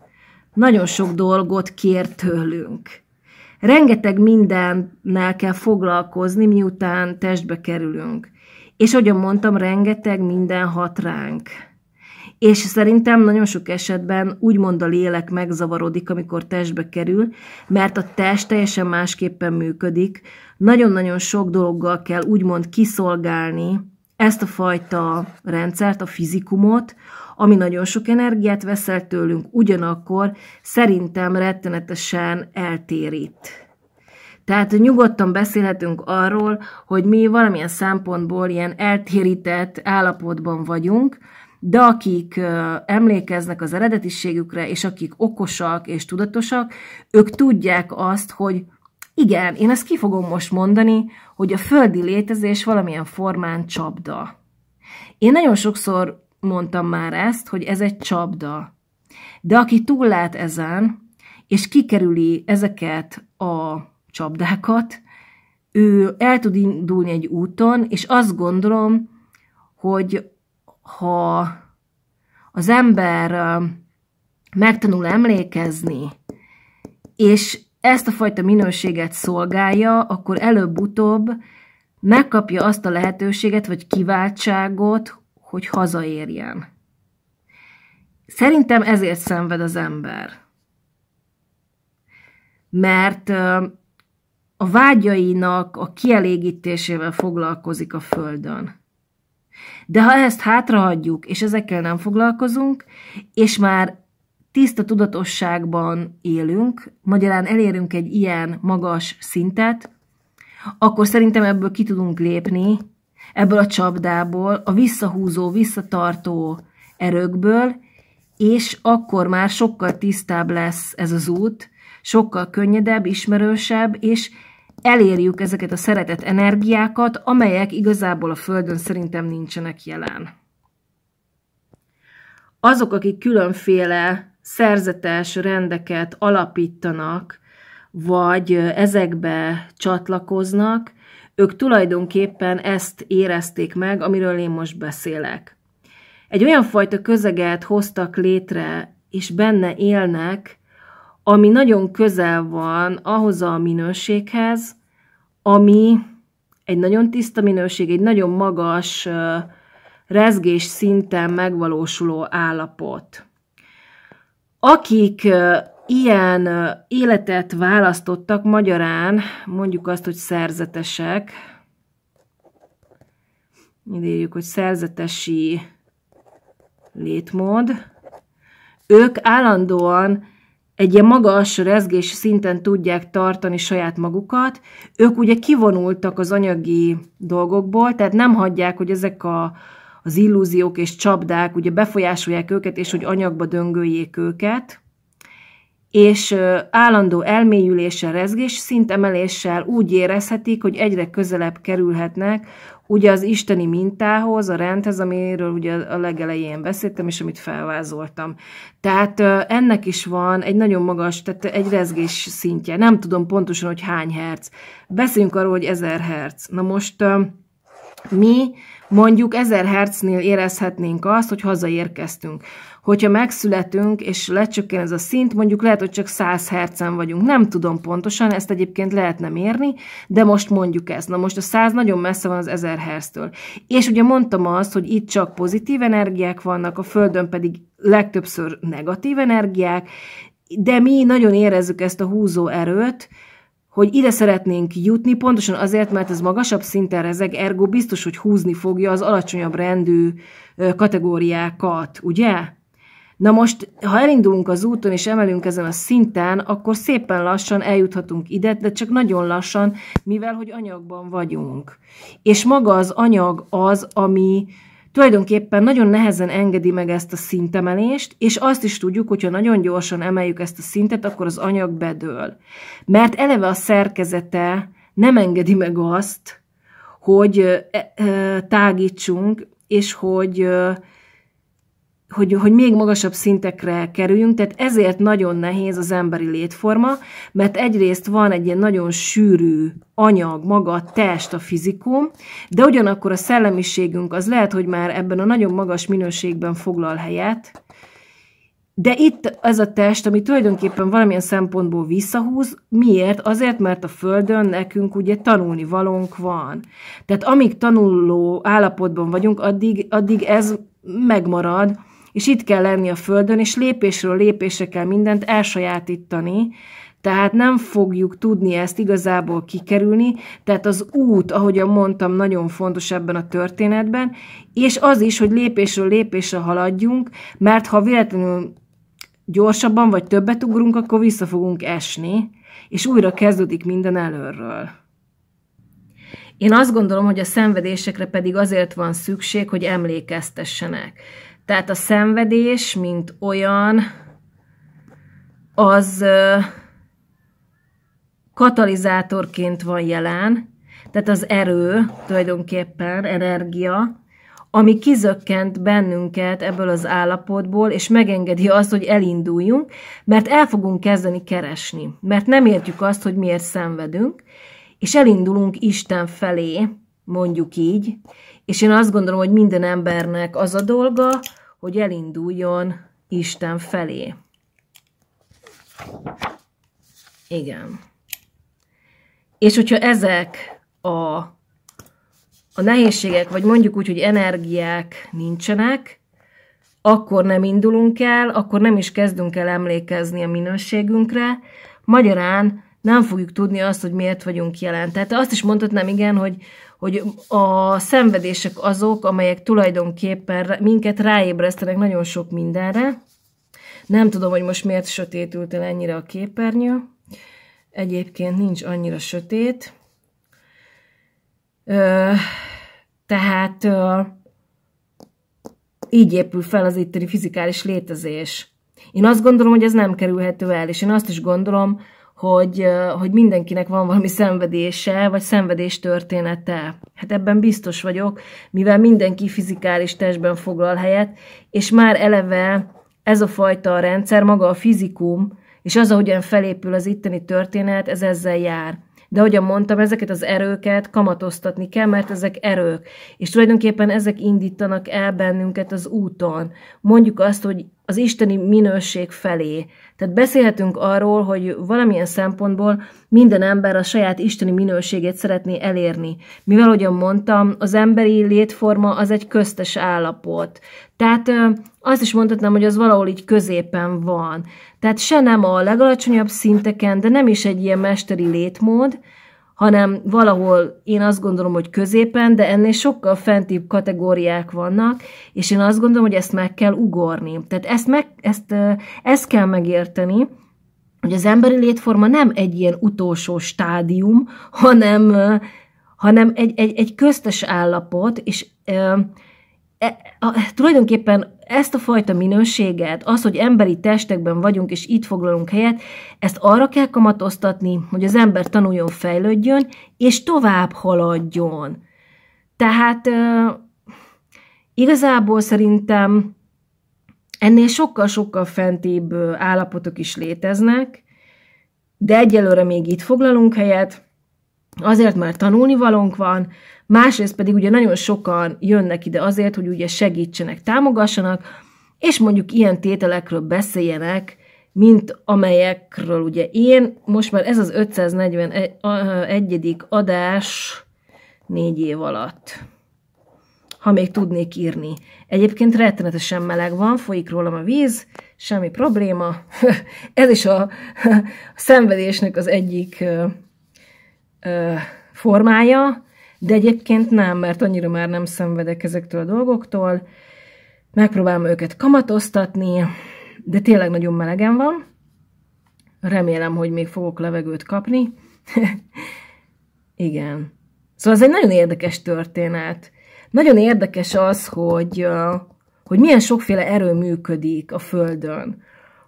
nagyon sok dolgot kér tőlünk. Rengeteg mindennel kell foglalkozni, miután testbe kerülünk. És ahogy mondtam, rengeteg minden hat ránk. És szerintem nagyon sok esetben úgymond a lélek megzavarodik, amikor testbe kerül, mert a test teljesen másképpen működik, nagyon-nagyon sok dologgal kell úgymond kiszolgálni ezt a fajta rendszert, a fizikumot, ami nagyon sok energiát veszel tőlünk, ugyanakkor szerintem rettenetesen eltérít. Tehát nyugodtan beszélhetünk arról, hogy mi valamilyen szempontból ilyen eltérített állapotban vagyunk, de akik emlékeznek az eredetiségükre, és akik okosak és tudatosak, ők tudják azt, hogy igen, én ezt ki fogom most mondani, hogy a földi létezés valamilyen formán csapda. Én nagyon sokszor mondtam már ezt, hogy ez egy csapda. De aki túllát ezen, és kikerüli ezeket a csapdákat, ő el tud indulni egy úton, és azt gondolom, hogy ha az ember megtanul emlékezni, és ezt a fajta minőséget szolgálja, akkor előbb-utóbb megkapja azt a lehetőséget, vagy kiváltságot, hogy hazaérjen. Szerintem ezért szenved az ember. Mert a vágyainak a kielégítésével foglalkozik a Földön. De ha ezt hátrahagyjuk, és ezekkel nem foglalkozunk, és már tiszta tudatosságban élünk, magyarán elérünk egy ilyen magas szintet, akkor szerintem ebből ki tudunk lépni, ebből a csapdából, a visszahúzó, visszatartó erőkből, és akkor már sokkal tisztább lesz ez az út, sokkal könnyedebb, ismerősebb, és elérjük ezeket a szeretett energiákat, amelyek igazából a Földön szerintem nincsenek jelen. Azok, akik különféle szerzetes rendeket alapítanak, vagy ezekbe csatlakoznak, ők tulajdonképpen ezt érezték meg, amiről én most beszélek. Egy olyan fajta közeget hoztak létre, és benne élnek, ami nagyon közel van ahhoz a minőséghez, ami egy nagyon tiszta minőség, egy nagyon magas rezgés szinten megvalósuló állapot akik ilyen életet választottak, magyarán mondjuk azt, hogy szerzetesek, idéljük, hogy szerzetesi létmód, ők állandóan egy ilyen magas rezgés szinten tudják tartani saját magukat. Ők ugye kivonultak az anyagi dolgokból, tehát nem hagyják, hogy ezek a, az illúziók és csapdák ugye befolyásolják őket, és hogy anyagba döngöljék őket, és állandó elmélyüléssel, rezgés szintemeléssel úgy érezhetik, hogy egyre közelebb kerülhetnek ugye az isteni mintához, a rendhez, amiről ugye a legelején beszéltem, és amit felvázoltam. Tehát ennek is van egy nagyon magas, tehát egy rezgés szintje. Nem tudom pontosan, hogy hány herc. Beszéljünk arról, hogy 1000 herc. Na most mi Mondjuk 1000 hercnél érezhetnénk azt, hogy hazaérkeztünk. Hogyha megszületünk, és lecsökken ez a szint, mondjuk lehet, hogy csak 100 hercen vagyunk. Nem tudom pontosan, ezt egyébként lehetne mérni, de most mondjuk ezt. Na most a 100 nagyon messze van az 1000 herctől. És ugye mondtam azt, hogy itt csak pozitív energiák vannak, a Földön pedig legtöbbször negatív energiák, de mi nagyon érezzük ezt a húzó erőt, hogy ide szeretnénk jutni, pontosan azért, mert ez magasabb szinten rezeg, ergo biztos, hogy húzni fogja az alacsonyabb rendű kategóriákat, ugye? Na most, ha elindulunk az úton és emelünk ezen a szinten, akkor szépen lassan eljuthatunk ide, de csak nagyon lassan, mivel hogy anyagban vagyunk. És maga az anyag az, ami tulajdonképpen nagyon nehezen engedi meg ezt a szintemelést, és azt is tudjuk, hogyha nagyon gyorsan emeljük ezt a szintet, akkor az anyag bedől. Mert eleve a szerkezete nem engedi meg azt, hogy e, tágítsunk, és hogy hogy, hogy még magasabb szintekre kerüljünk, tehát ezért nagyon nehéz az emberi létforma, mert egyrészt van egy ilyen nagyon sűrű anyag, maga a test, a fizikum, de ugyanakkor a szellemiségünk az lehet, hogy már ebben a nagyon magas minőségben foglal helyet, de itt ez a test, ami tulajdonképpen valamilyen szempontból visszahúz, miért? Azért, mert a Földön nekünk ugye tanulni valónk van. Tehát amíg tanuló állapotban vagyunk, addig, addig ez megmarad, és itt kell lenni a Földön, és lépésről lépésre kell mindent elsajátítani, tehát nem fogjuk tudni ezt igazából kikerülni, tehát az út, ahogyan mondtam, nagyon fontos ebben a történetben, és az is, hogy lépésről lépésre haladjunk, mert ha véletlenül gyorsabban vagy többet ugrunk, akkor vissza fogunk esni, és újra kezdődik minden előről. Én azt gondolom, hogy a szenvedésekre pedig azért van szükség, hogy emlékeztessenek. Tehát a szenvedés, mint olyan, az katalizátorként van jelen, tehát az erő tulajdonképpen, energia, ami kizökkent bennünket ebből az állapotból, és megengedi azt, hogy elinduljunk, mert el fogunk kezdeni keresni, mert nem értjük azt, hogy miért szenvedünk, és elindulunk Isten felé, mondjuk így, és én azt gondolom, hogy minden embernek az a dolga, hogy elinduljon Isten felé. Igen. És hogyha ezek a, a nehézségek, vagy mondjuk úgy, hogy energiák nincsenek, akkor nem indulunk el, akkor nem is kezdünk el emlékezni a minőségünkre. Magyarán nem fogjuk tudni azt, hogy miért vagyunk jelen. Tehát azt is mondhatnám, igen, hogy, hogy a szenvedések azok, amelyek tulajdonképpen minket ráébresztenek nagyon sok mindenre. Nem tudom, hogy most miért sötétült el ennyire a képernyő. Egyébként nincs annyira sötét. Ö, tehát ö, így épül fel az itteni fizikális létezés. Én azt gondolom, hogy ez nem kerülhető el, és én azt is gondolom, hogy, hogy mindenkinek van valami szenvedése, vagy szenvedéstörténete. Hát ebben biztos vagyok, mivel mindenki fizikális testben foglal helyet, és már eleve ez a fajta rendszer, maga a fizikum, és az, ahogyan felépül az itteni történet, ez ezzel jár. De ahogyan mondtam, ezeket az erőket kamatoztatni kell, mert ezek erők. És tulajdonképpen ezek indítanak el bennünket az úton. Mondjuk azt, hogy az isteni minőség felé. Tehát beszélhetünk arról, hogy valamilyen szempontból minden ember a saját isteni minőségét szeretné elérni. Mivel, ahogyan mondtam, az emberi létforma az egy köztes állapot. Tehát azt is mondhatnám, hogy az valahol így középen van. Tehát se nem a legalacsonyabb szinteken, de nem is egy ilyen mesteri létmód, hanem valahol én azt gondolom, hogy középen, de ennél sokkal fentibb kategóriák vannak, és én azt gondolom, hogy ezt meg kell ugorni. Tehát ezt, meg, ezt, ezt kell megérteni, hogy az emberi létforma nem egy ilyen utolsó stádium, hanem, hanem egy, egy, egy köztes állapot, és a, tulajdonképpen ezt a fajta minőséget, az, hogy emberi testekben vagyunk és itt foglalunk helyet, ezt arra kell kamatoztatni, hogy az ember tanuljon, fejlődjön, és tovább haladjon. Tehát uh, igazából szerintem ennél sokkal-sokkal fentébb állapotok is léteznek, de egyelőre még itt foglalunk helyet, azért már tanulni valónk van, másrészt pedig ugye nagyon sokan jönnek ide azért, hogy ugye segítsenek, támogassanak, és mondjuk ilyen tételekről beszéljenek, mint amelyekről ugye én, most már ez az 541. E, adás négy év alatt ha még tudnék írni. Egyébként rettenetesen meleg van, folyik rólam a víz, semmi probléma. Ez is a, a szenvedésnek az egyik ö, ö, formája. De egyébként nem, mert annyira már nem szenvedek ezektől a dolgoktól. Megpróbálom őket kamatoztatni, de tényleg nagyon melegen van. Remélem, hogy még fogok levegőt kapni. Igen. Szóval ez egy nagyon érdekes történet. Nagyon érdekes az, hogy, hogy milyen sokféle erő működik a Földön.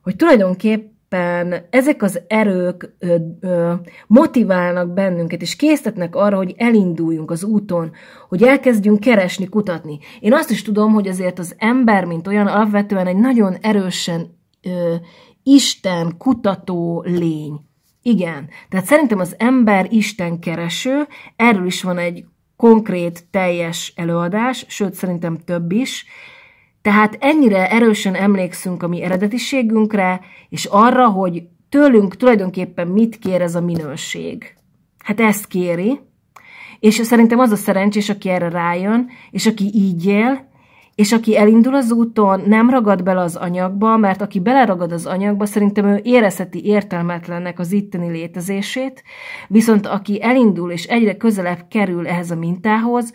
Hogy tulajdonképp tulajdonképpen ezek az erők ö, ö, motiválnak bennünket, és késztetnek arra, hogy elinduljunk az úton, hogy elkezdjünk keresni, kutatni. Én azt is tudom, hogy azért az ember, mint olyan, alapvetően egy nagyon erősen ö, Isten kutató lény. Igen. Tehát szerintem az ember Isten kereső, erről is van egy konkrét, teljes előadás, sőt, szerintem több is, tehát ennyire erősen emlékszünk a mi eredetiségünkre, és arra, hogy tőlünk tulajdonképpen mit kér ez a minőség. Hát ezt kéri, és szerintem az a szerencsés, aki erre rájön, és aki így él, és aki elindul az úton, nem ragad bele az anyagba, mert aki beleragad az anyagba, szerintem ő érezheti értelmetlennek az itteni létezését, viszont aki elindul és egyre közelebb kerül ehhez a mintához,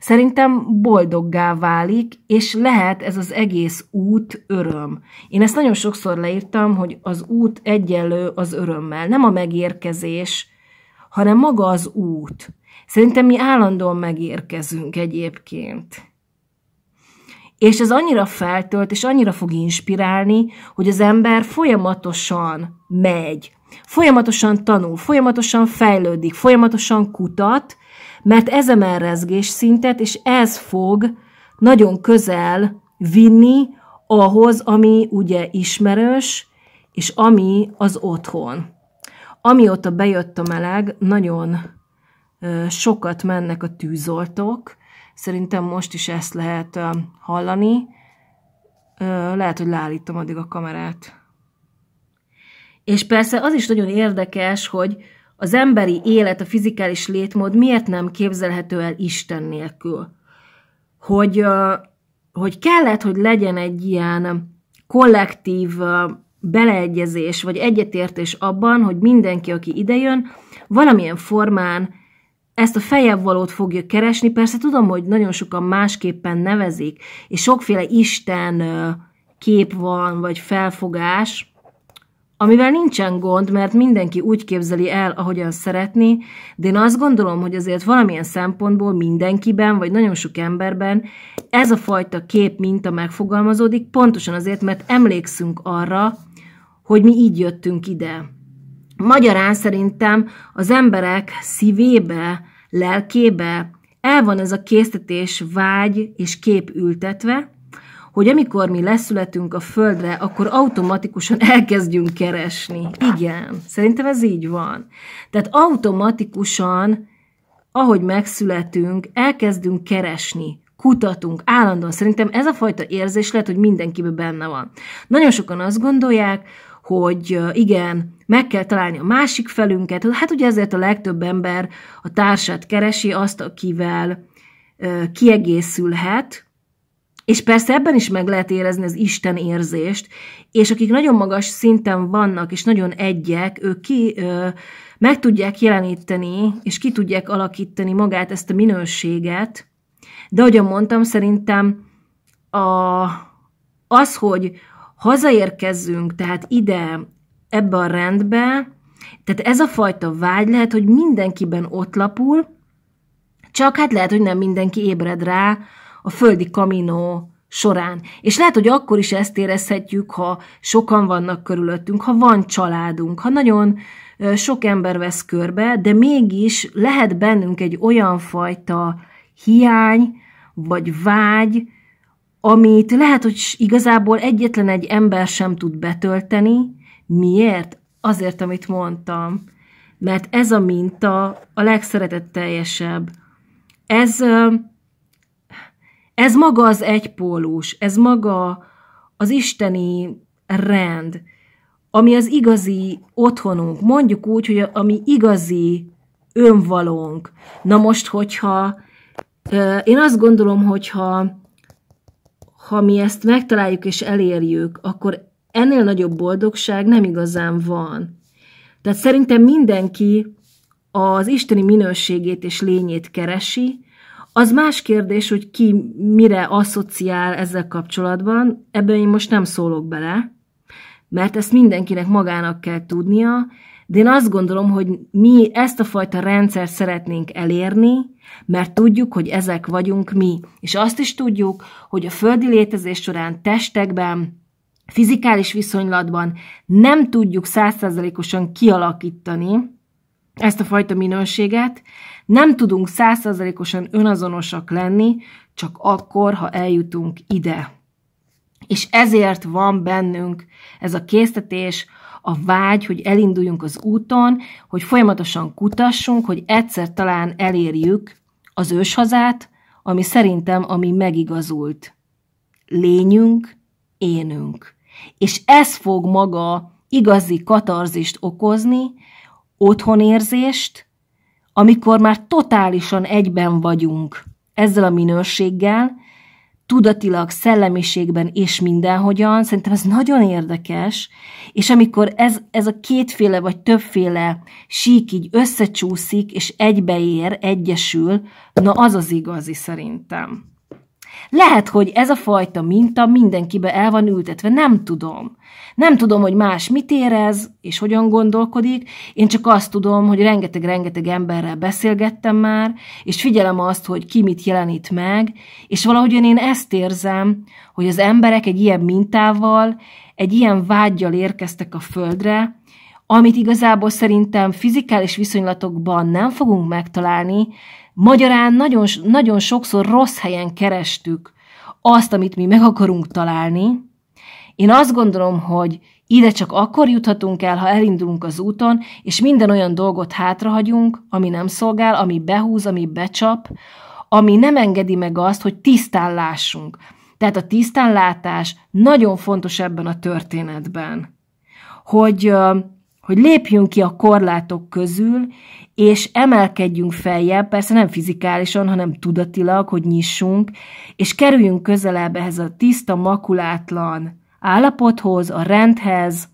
Szerintem boldoggá válik, és lehet ez az egész út öröm. Én ezt nagyon sokszor leírtam, hogy az út egyenlő az örömmel. Nem a megérkezés, hanem maga az út. Szerintem mi állandóan megérkezünk egyébként. És ez annyira feltölt, és annyira fog inspirálni, hogy az ember folyamatosan megy, folyamatosan tanul, folyamatosan fejlődik, folyamatosan kutat, mert ez emel rezgés szintet, és ez fog nagyon közel vinni ahhoz, ami ugye ismerős, és ami az otthon. Amióta bejött a meleg, nagyon sokat mennek a tűzoltók, szerintem most is ezt lehet hallani, lehet, hogy leállítom addig a kamerát. És persze az is nagyon érdekes, hogy az emberi élet, a fizikális létmód miért nem képzelhető el Isten nélkül? Hogy, hogy kellett, hogy legyen egy ilyen kollektív beleegyezés, vagy egyetértés abban, hogy mindenki, aki idejön, valamilyen formán ezt a fejebb valót fogja keresni. Persze tudom, hogy nagyon sokan másképpen nevezik, és sokféle Isten kép van, vagy felfogás, Amivel nincsen gond, mert mindenki úgy képzeli el, ahogyan szeretni. de én azt gondolom, hogy azért valamilyen szempontból mindenkiben, vagy nagyon sok emberben ez a fajta kép minta megfogalmazódik, pontosan azért, mert emlékszünk arra, hogy mi így jöttünk ide. Magyarán szerintem az emberek szívébe, lelkébe el van ez a késztetés vágy és kép ültetve, hogy amikor mi leszületünk a földre, akkor automatikusan elkezdjünk keresni. Igen, szerintem ez így van. Tehát automatikusan, ahogy megszületünk, elkezdünk keresni, kutatunk, állandóan. Szerintem ez a fajta érzés lehet, hogy mindenkiben benne van. Nagyon sokan azt gondolják, hogy igen, meg kell találni a másik felünket. Hát ugye ezért a legtöbb ember a társát keresi, azt, akivel kiegészülhet, és persze ebben is meg lehet érezni az Isten érzést, és akik nagyon magas szinten vannak, és nagyon egyek, ők ki ö, meg tudják jeleníteni, és ki tudják alakítani magát ezt a minőséget, de ahogyan mondtam, szerintem a, az, hogy hazaérkezzünk, tehát ide, ebbe a rendbe, tehát ez a fajta vágy lehet, hogy mindenkiben ott lapul, csak hát lehet, hogy nem mindenki ébred rá, a földi kaminó során. És lehet, hogy akkor is ezt érezhetjük, ha sokan vannak körülöttünk, ha van családunk, ha nagyon sok ember vesz körbe, de mégis lehet bennünk egy olyan fajta hiány, vagy vágy, amit lehet, hogy igazából egyetlen egy ember sem tud betölteni. Miért? Azért, amit mondtam. Mert ez a minta a legszeretetteljesebb. Ez ez maga az egypólus, ez maga az isteni rend, ami az igazi otthonunk, mondjuk úgy, hogy ami igazi önvalónk. Na most, hogyha én azt gondolom, hogyha ha mi ezt megtaláljuk és elérjük, akkor ennél nagyobb boldogság nem igazán van. Tehát szerintem mindenki az isteni minőségét és lényét keresi, az más kérdés, hogy ki mire asszociál ezzel kapcsolatban, Ebben én most nem szólok bele, mert ezt mindenkinek magának kell tudnia, de én azt gondolom, hogy mi ezt a fajta rendszer szeretnénk elérni, mert tudjuk, hogy ezek vagyunk mi. És azt is tudjuk, hogy a földi létezés során testekben, fizikális viszonylatban nem tudjuk százszerzalékosan kialakítani ezt a fajta minőséget, nem tudunk százszerzalékosan önazonosak lenni, csak akkor, ha eljutunk ide. És ezért van bennünk ez a késztetés, a vágy, hogy elinduljunk az úton, hogy folyamatosan kutassunk, hogy egyszer talán elérjük az őshazát, ami szerintem ami megigazult lényünk, énünk. És ez fog maga igazi katarzist okozni, otthonérzést, amikor már totálisan egyben vagyunk ezzel a minőséggel, tudatilag, szellemiségben és mindenhogyan, szerintem ez nagyon érdekes, és amikor ez, ez a kétféle vagy többféle sík így összecsúszik, és egybeér, egyesül, na az az igazi szerintem. Lehet, hogy ez a fajta minta mindenkibe el van ültetve, nem tudom. Nem tudom, hogy más mit érez, és hogyan gondolkodik, én csak azt tudom, hogy rengeteg-rengeteg emberrel beszélgettem már, és figyelem azt, hogy ki mit jelenít meg, és valahogyan én ezt érzem, hogy az emberek egy ilyen mintával, egy ilyen vágyjal érkeztek a földre, amit igazából szerintem fizikális viszonylatokban nem fogunk megtalálni, Magyarán nagyon, nagyon sokszor rossz helyen kerestük azt, amit mi meg akarunk találni. Én azt gondolom, hogy ide csak akkor juthatunk el, ha elindulunk az úton, és minden olyan dolgot hátrahagyunk, ami nem szolgál, ami behúz, ami becsap, ami nem engedi meg azt, hogy tisztán lássunk. Tehát a tisztánlátás nagyon fontos ebben a történetben. Hogy hogy lépjünk ki a korlátok közül, és emelkedjünk feljebb, persze nem fizikálisan, hanem tudatilag, hogy nyissunk, és kerüljünk közelebb ehhez a tiszta, makulátlan állapothoz, a rendhez,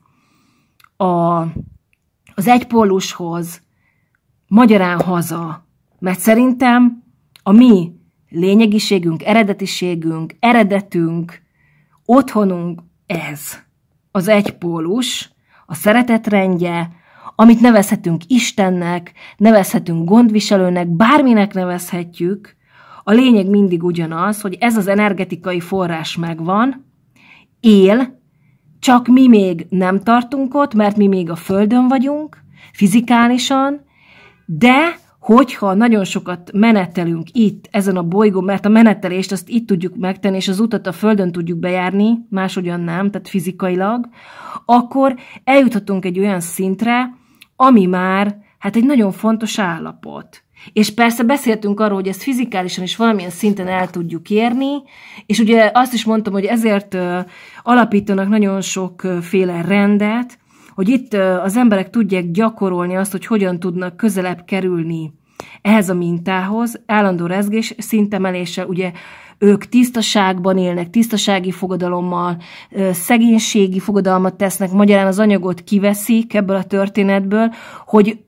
a, az egypólushoz, magyarán haza. Mert szerintem a mi lényegiségünk, eredetiségünk, eredetünk, otthonunk ez, az egypólus, a szeretet rendje, amit nevezhetünk Istennek, nevezhetünk gondviselőnek, bárminek nevezhetjük, a lényeg mindig ugyanaz, hogy ez az energetikai forrás megvan, él, csak mi még nem tartunk ott, mert mi még a Földön vagyunk, fizikálisan, de hogyha nagyon sokat menetelünk itt, ezen a bolygón, mert a menetelést azt itt tudjuk megtenni, és az utat a Földön tudjuk bejárni, máshogyan nem, tehát fizikailag, akkor eljuthatunk egy olyan szintre, ami már hát egy nagyon fontos állapot. És persze beszéltünk arról, hogy ezt fizikálisan is valamilyen szinten el tudjuk érni, és ugye azt is mondtam, hogy ezért alapítanak nagyon sokféle rendet, hogy itt az emberek tudják gyakorolni azt, hogy hogyan tudnak közelebb kerülni ehhez a mintához, állandó rezgés szintemelése, ugye ők tisztaságban élnek, tisztasági fogadalommal, szegénységi fogadalmat tesznek, magyarán az anyagot kiveszik ebből a történetből, hogy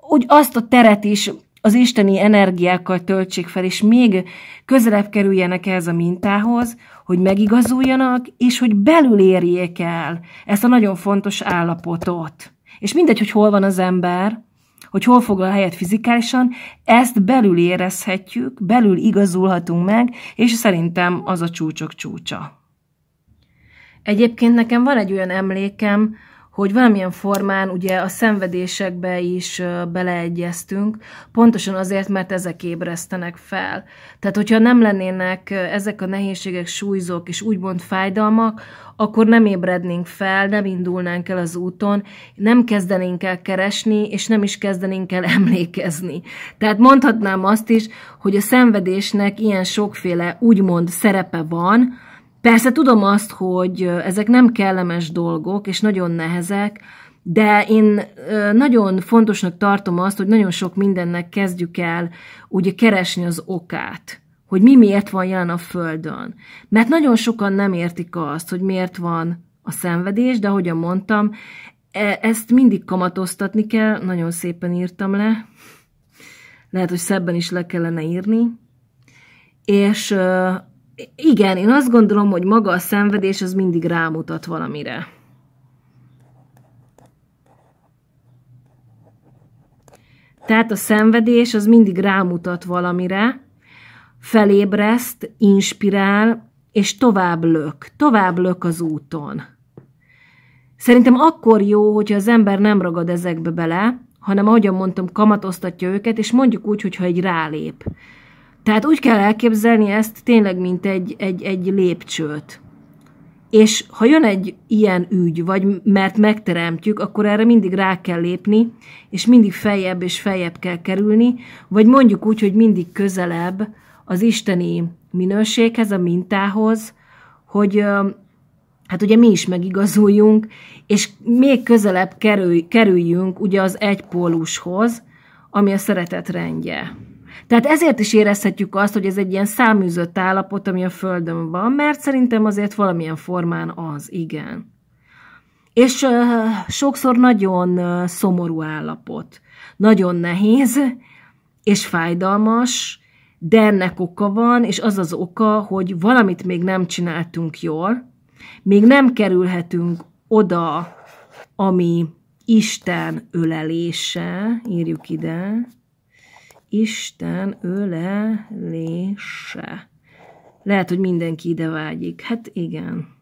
hogy azt a teret is az isteni energiákkal töltsék fel, és még közelebb kerüljenek ehhez a mintához, hogy megigazuljanak, és hogy belül érjék el ezt a nagyon fontos állapotot. És mindegy, hogy hol van az ember, hogy hol foglal helyet fizikálisan, ezt belül érezhetjük, belül igazulhatunk meg, és szerintem az a csúcsok csúcsa. Egyébként nekem van egy olyan emlékem, hogy valamilyen formán ugye a szenvedésekbe is beleegyeztünk, pontosan azért, mert ezek ébresztenek fel. Tehát, hogyha nem lennének ezek a nehézségek, súlyzók és úgymond fájdalmak, akkor nem ébrednénk fel, nem indulnánk el az úton, nem kezdenénk el keresni, és nem is kezdenénk el emlékezni. Tehát mondhatnám azt is, hogy a szenvedésnek ilyen sokféle úgymond szerepe van, Persze tudom azt, hogy ezek nem kellemes dolgok, és nagyon nehezek, de én nagyon fontosnak tartom azt, hogy nagyon sok mindennek kezdjük el ugye keresni az okát hogy mi miért van jelen a Földön. Mert nagyon sokan nem értik azt, hogy miért van a szenvedés, de ahogyan mondtam, e, ezt mindig kamatoztatni kell, nagyon szépen írtam le, lehet, hogy szebben is le kellene írni, és igen, én azt gondolom, hogy maga a szenvedés az mindig rámutat valamire. Tehát a szenvedés az mindig rámutat valamire, felébreszt, inspirál, és tovább lök, tovább lök az úton. Szerintem akkor jó, hogyha az ember nem ragad ezekbe bele, hanem ahogyan mondtam, kamatoztatja őket, és mondjuk úgy, hogyha egy rálép. Tehát úgy kell elképzelni ezt tényleg, mint egy, egy, egy lépcsőt. És ha jön egy ilyen ügy, vagy mert megteremtjük, akkor erre mindig rá kell lépni, és mindig feljebb és feljebb kell kerülni, vagy mondjuk úgy, hogy mindig közelebb az isteni minőséghez, a mintához, hogy hát ugye mi is megigazuljunk, és még közelebb kerülj, kerüljünk ugye az egypólushoz, ami a szeretet rendje. Tehát ezért is érezhetjük azt, hogy ez egy ilyen száműzött állapot, ami a Földön van, mert szerintem azért valamilyen formán az, igen. És uh, sokszor nagyon uh, szomorú állapot. Nagyon nehéz, és fájdalmas, de ennek oka van, és az az oka, hogy valamit még nem csináltunk jól, még nem kerülhetünk oda, ami Isten ölelése, írjuk ide, Isten ölelése. Lehet, hogy mindenki ide vágyik. Hát igen.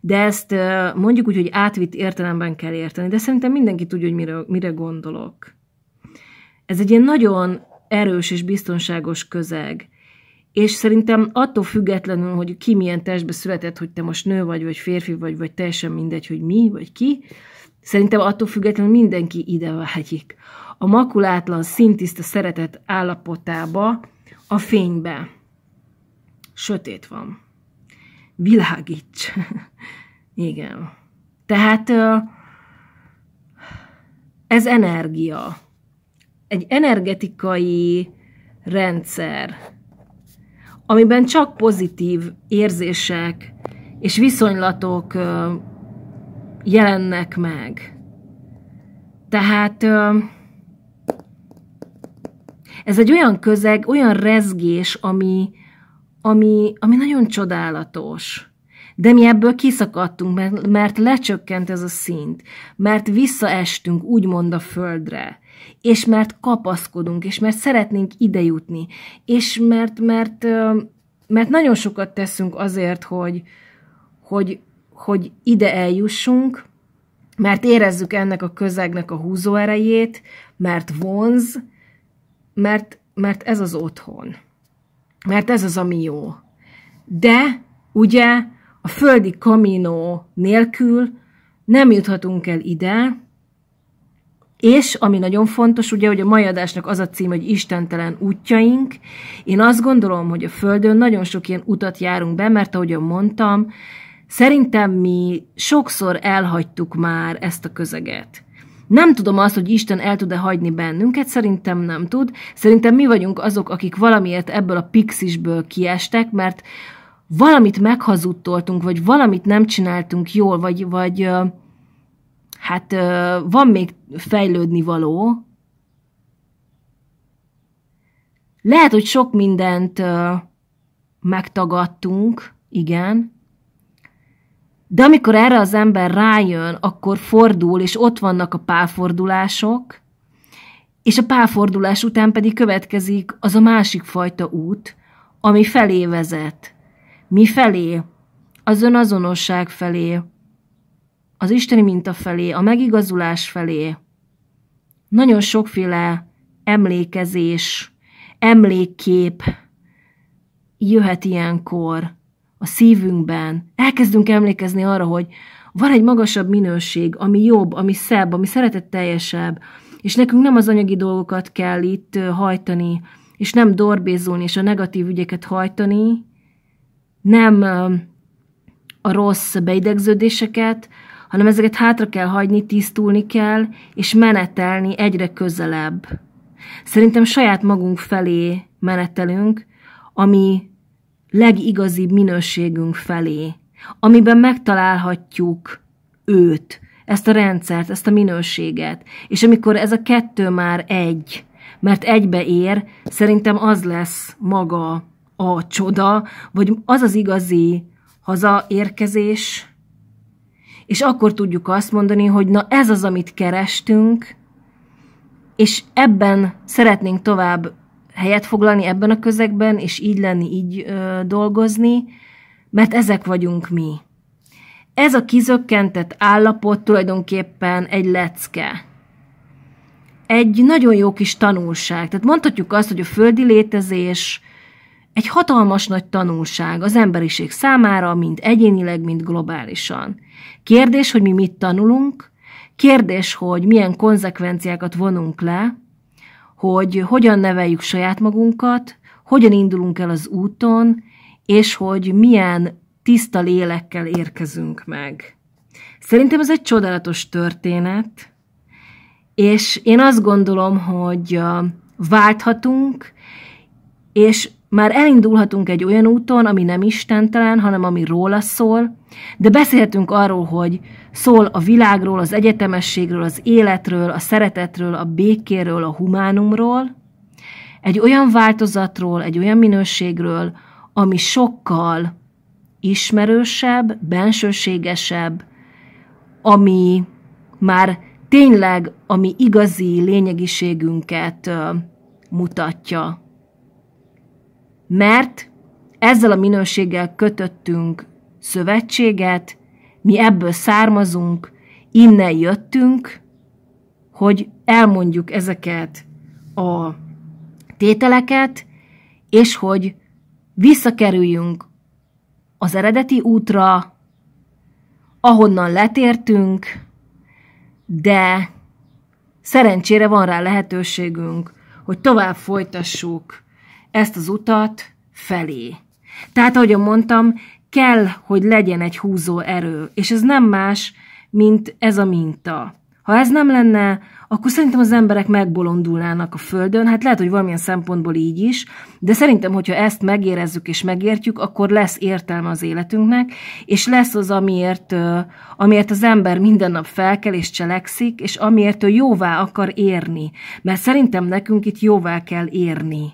De ezt mondjuk úgy, hogy átvitt értelemben kell érteni, de szerintem mindenki tudja, hogy mire, mire gondolok. Ez egy ilyen nagyon erős és biztonságos közeg. És szerintem attól függetlenül, hogy ki milyen testbe született, hogy te most nő vagy, vagy férfi vagy, vagy teljesen mindegy, hogy mi, vagy ki, szerintem attól függetlenül mindenki ide vágyik a makulátlan szintiszta szeretet állapotába, a fénybe. Sötét van. Világíts. Igen. Tehát ez energia. Egy energetikai rendszer, amiben csak pozitív érzések és viszonylatok jelennek meg. Tehát ez egy olyan közeg, olyan rezgés, ami, ami, ami nagyon csodálatos. De mi ebből kiszakadtunk, mert, mert lecsökkent ez a szint, mert visszaestünk úgymond a földre, és mert kapaszkodunk, és mert szeretnénk idejutni, és mert, mert, mert nagyon sokat teszünk azért, hogy, hogy, hogy ide eljussunk, mert érezzük ennek a közegnek a húzóerejét, mert vonz, mert, mert ez az otthon. Mert ez az, ami jó. De, ugye, a földi kaminó nélkül nem juthatunk el ide, és, ami nagyon fontos, ugye, hogy a mai adásnak az a cím, hogy Istentelen útjaink. Én azt gondolom, hogy a Földön nagyon sok ilyen utat járunk be, mert ahogyan mondtam, szerintem mi sokszor elhagytuk már ezt a közeget. Nem tudom azt, hogy Isten el tud-e hagyni bennünket, szerintem nem tud. Szerintem mi vagyunk azok, akik valamiért ebből a pixisből kiestek, mert valamit meghazudtoltunk, vagy valamit nem csináltunk jól, vagy, vagy hát van még fejlődni való. Lehet, hogy sok mindent megtagadtunk, igen, de amikor erre az ember rájön, akkor fordul, és ott vannak a pálfordulások, és a pálfordulás után pedig következik az a másik fajta út, ami felé vezet. Mi felé? Az önazonosság felé, az isteni minta felé, a megigazulás felé. Nagyon sokféle emlékezés, emlékkép jöhet ilyenkor a szívünkben, elkezdünk emlékezni arra, hogy van egy magasabb minőség, ami jobb, ami szebb, ami szeretetteljesebb, és nekünk nem az anyagi dolgokat kell itt hajtani, és nem dorbézulni, és a negatív ügyeket hajtani, nem a rossz beidegződéseket, hanem ezeket hátra kell hagyni, tisztulni kell, és menetelni egyre közelebb. Szerintem saját magunk felé menetelünk, ami legigazibb minőségünk felé, amiben megtalálhatjuk őt, ezt a rendszert, ezt a minőséget. És amikor ez a kettő már egy, mert egybe ér, szerintem az lesz maga a csoda, vagy az az igazi hazaérkezés, és akkor tudjuk azt mondani, hogy na ez az, amit kerestünk, és ebben szeretnénk tovább helyet foglalni ebben a közegben, és így lenni, így ö, dolgozni, mert ezek vagyunk mi. Ez a kizökkentett állapot tulajdonképpen egy lecke. Egy nagyon jó kis tanulság. Tehát mondhatjuk azt, hogy a földi létezés egy hatalmas nagy tanulság az emberiség számára, mind egyénileg, mind globálisan. Kérdés, hogy mi mit tanulunk, kérdés, hogy milyen konzekvenciákat vonunk le, hogy hogyan neveljük saját magunkat, hogyan indulunk el az úton, és hogy milyen tiszta lélekkel érkezünk meg. Szerintem ez egy csodálatos történet, és én azt gondolom, hogy válthatunk, és már elindulhatunk egy olyan úton, ami nem istentelen, hanem ami róla szól, de beszéltünk arról, hogy szól a világról, az egyetemességről, az életről, a szeretetről, a békéről, a humánumról, egy olyan változatról, egy olyan minőségről, ami sokkal ismerősebb, bensőségesebb, ami már tényleg a mi igazi lényegiségünket mutatja mert ezzel a minőséggel kötöttünk szövetséget, mi ebből származunk, innen jöttünk, hogy elmondjuk ezeket a tételeket, és hogy visszakerüljünk az eredeti útra, ahonnan letértünk, de szerencsére van rá lehetőségünk, hogy tovább folytassuk ezt az utat felé. Tehát, ahogy mondtam, kell, hogy legyen egy húzó erő, és ez nem más, mint ez a minta. Ha ez nem lenne, akkor szerintem az emberek megbolondulnának a Földön, hát lehet, hogy valamilyen szempontból így is, de szerintem, hogyha ezt megérezzük és megértjük, akkor lesz értelme az életünknek, és lesz az, amiért, amiért az ember minden nap felkel és cselekszik, és amiért ő jóvá akar érni, mert szerintem nekünk itt jóvá kell érni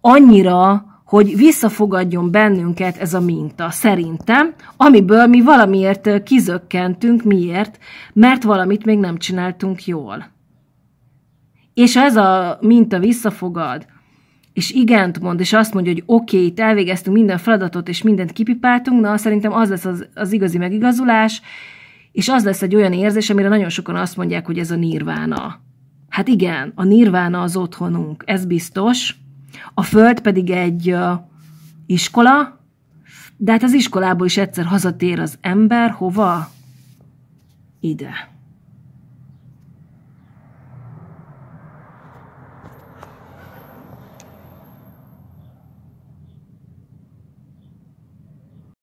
annyira, hogy visszafogadjon bennünket ez a minta, szerintem, amiből mi valamiért kizökkentünk, miért, mert valamit még nem csináltunk jól. És ha ez a minta visszafogad, és igent mond, és azt mondja, hogy oké, okay, itt elvégeztünk minden feladatot, és mindent kipipáltunk, na szerintem az lesz az, az igazi megigazulás, és az lesz egy olyan érzés, amire nagyon sokan azt mondják, hogy ez a nirvána. Hát igen, a nirvána az otthonunk, ez biztos, a föld pedig egy uh, iskola, de hát az iskolából is egyszer hazatér az ember, hova? Ide.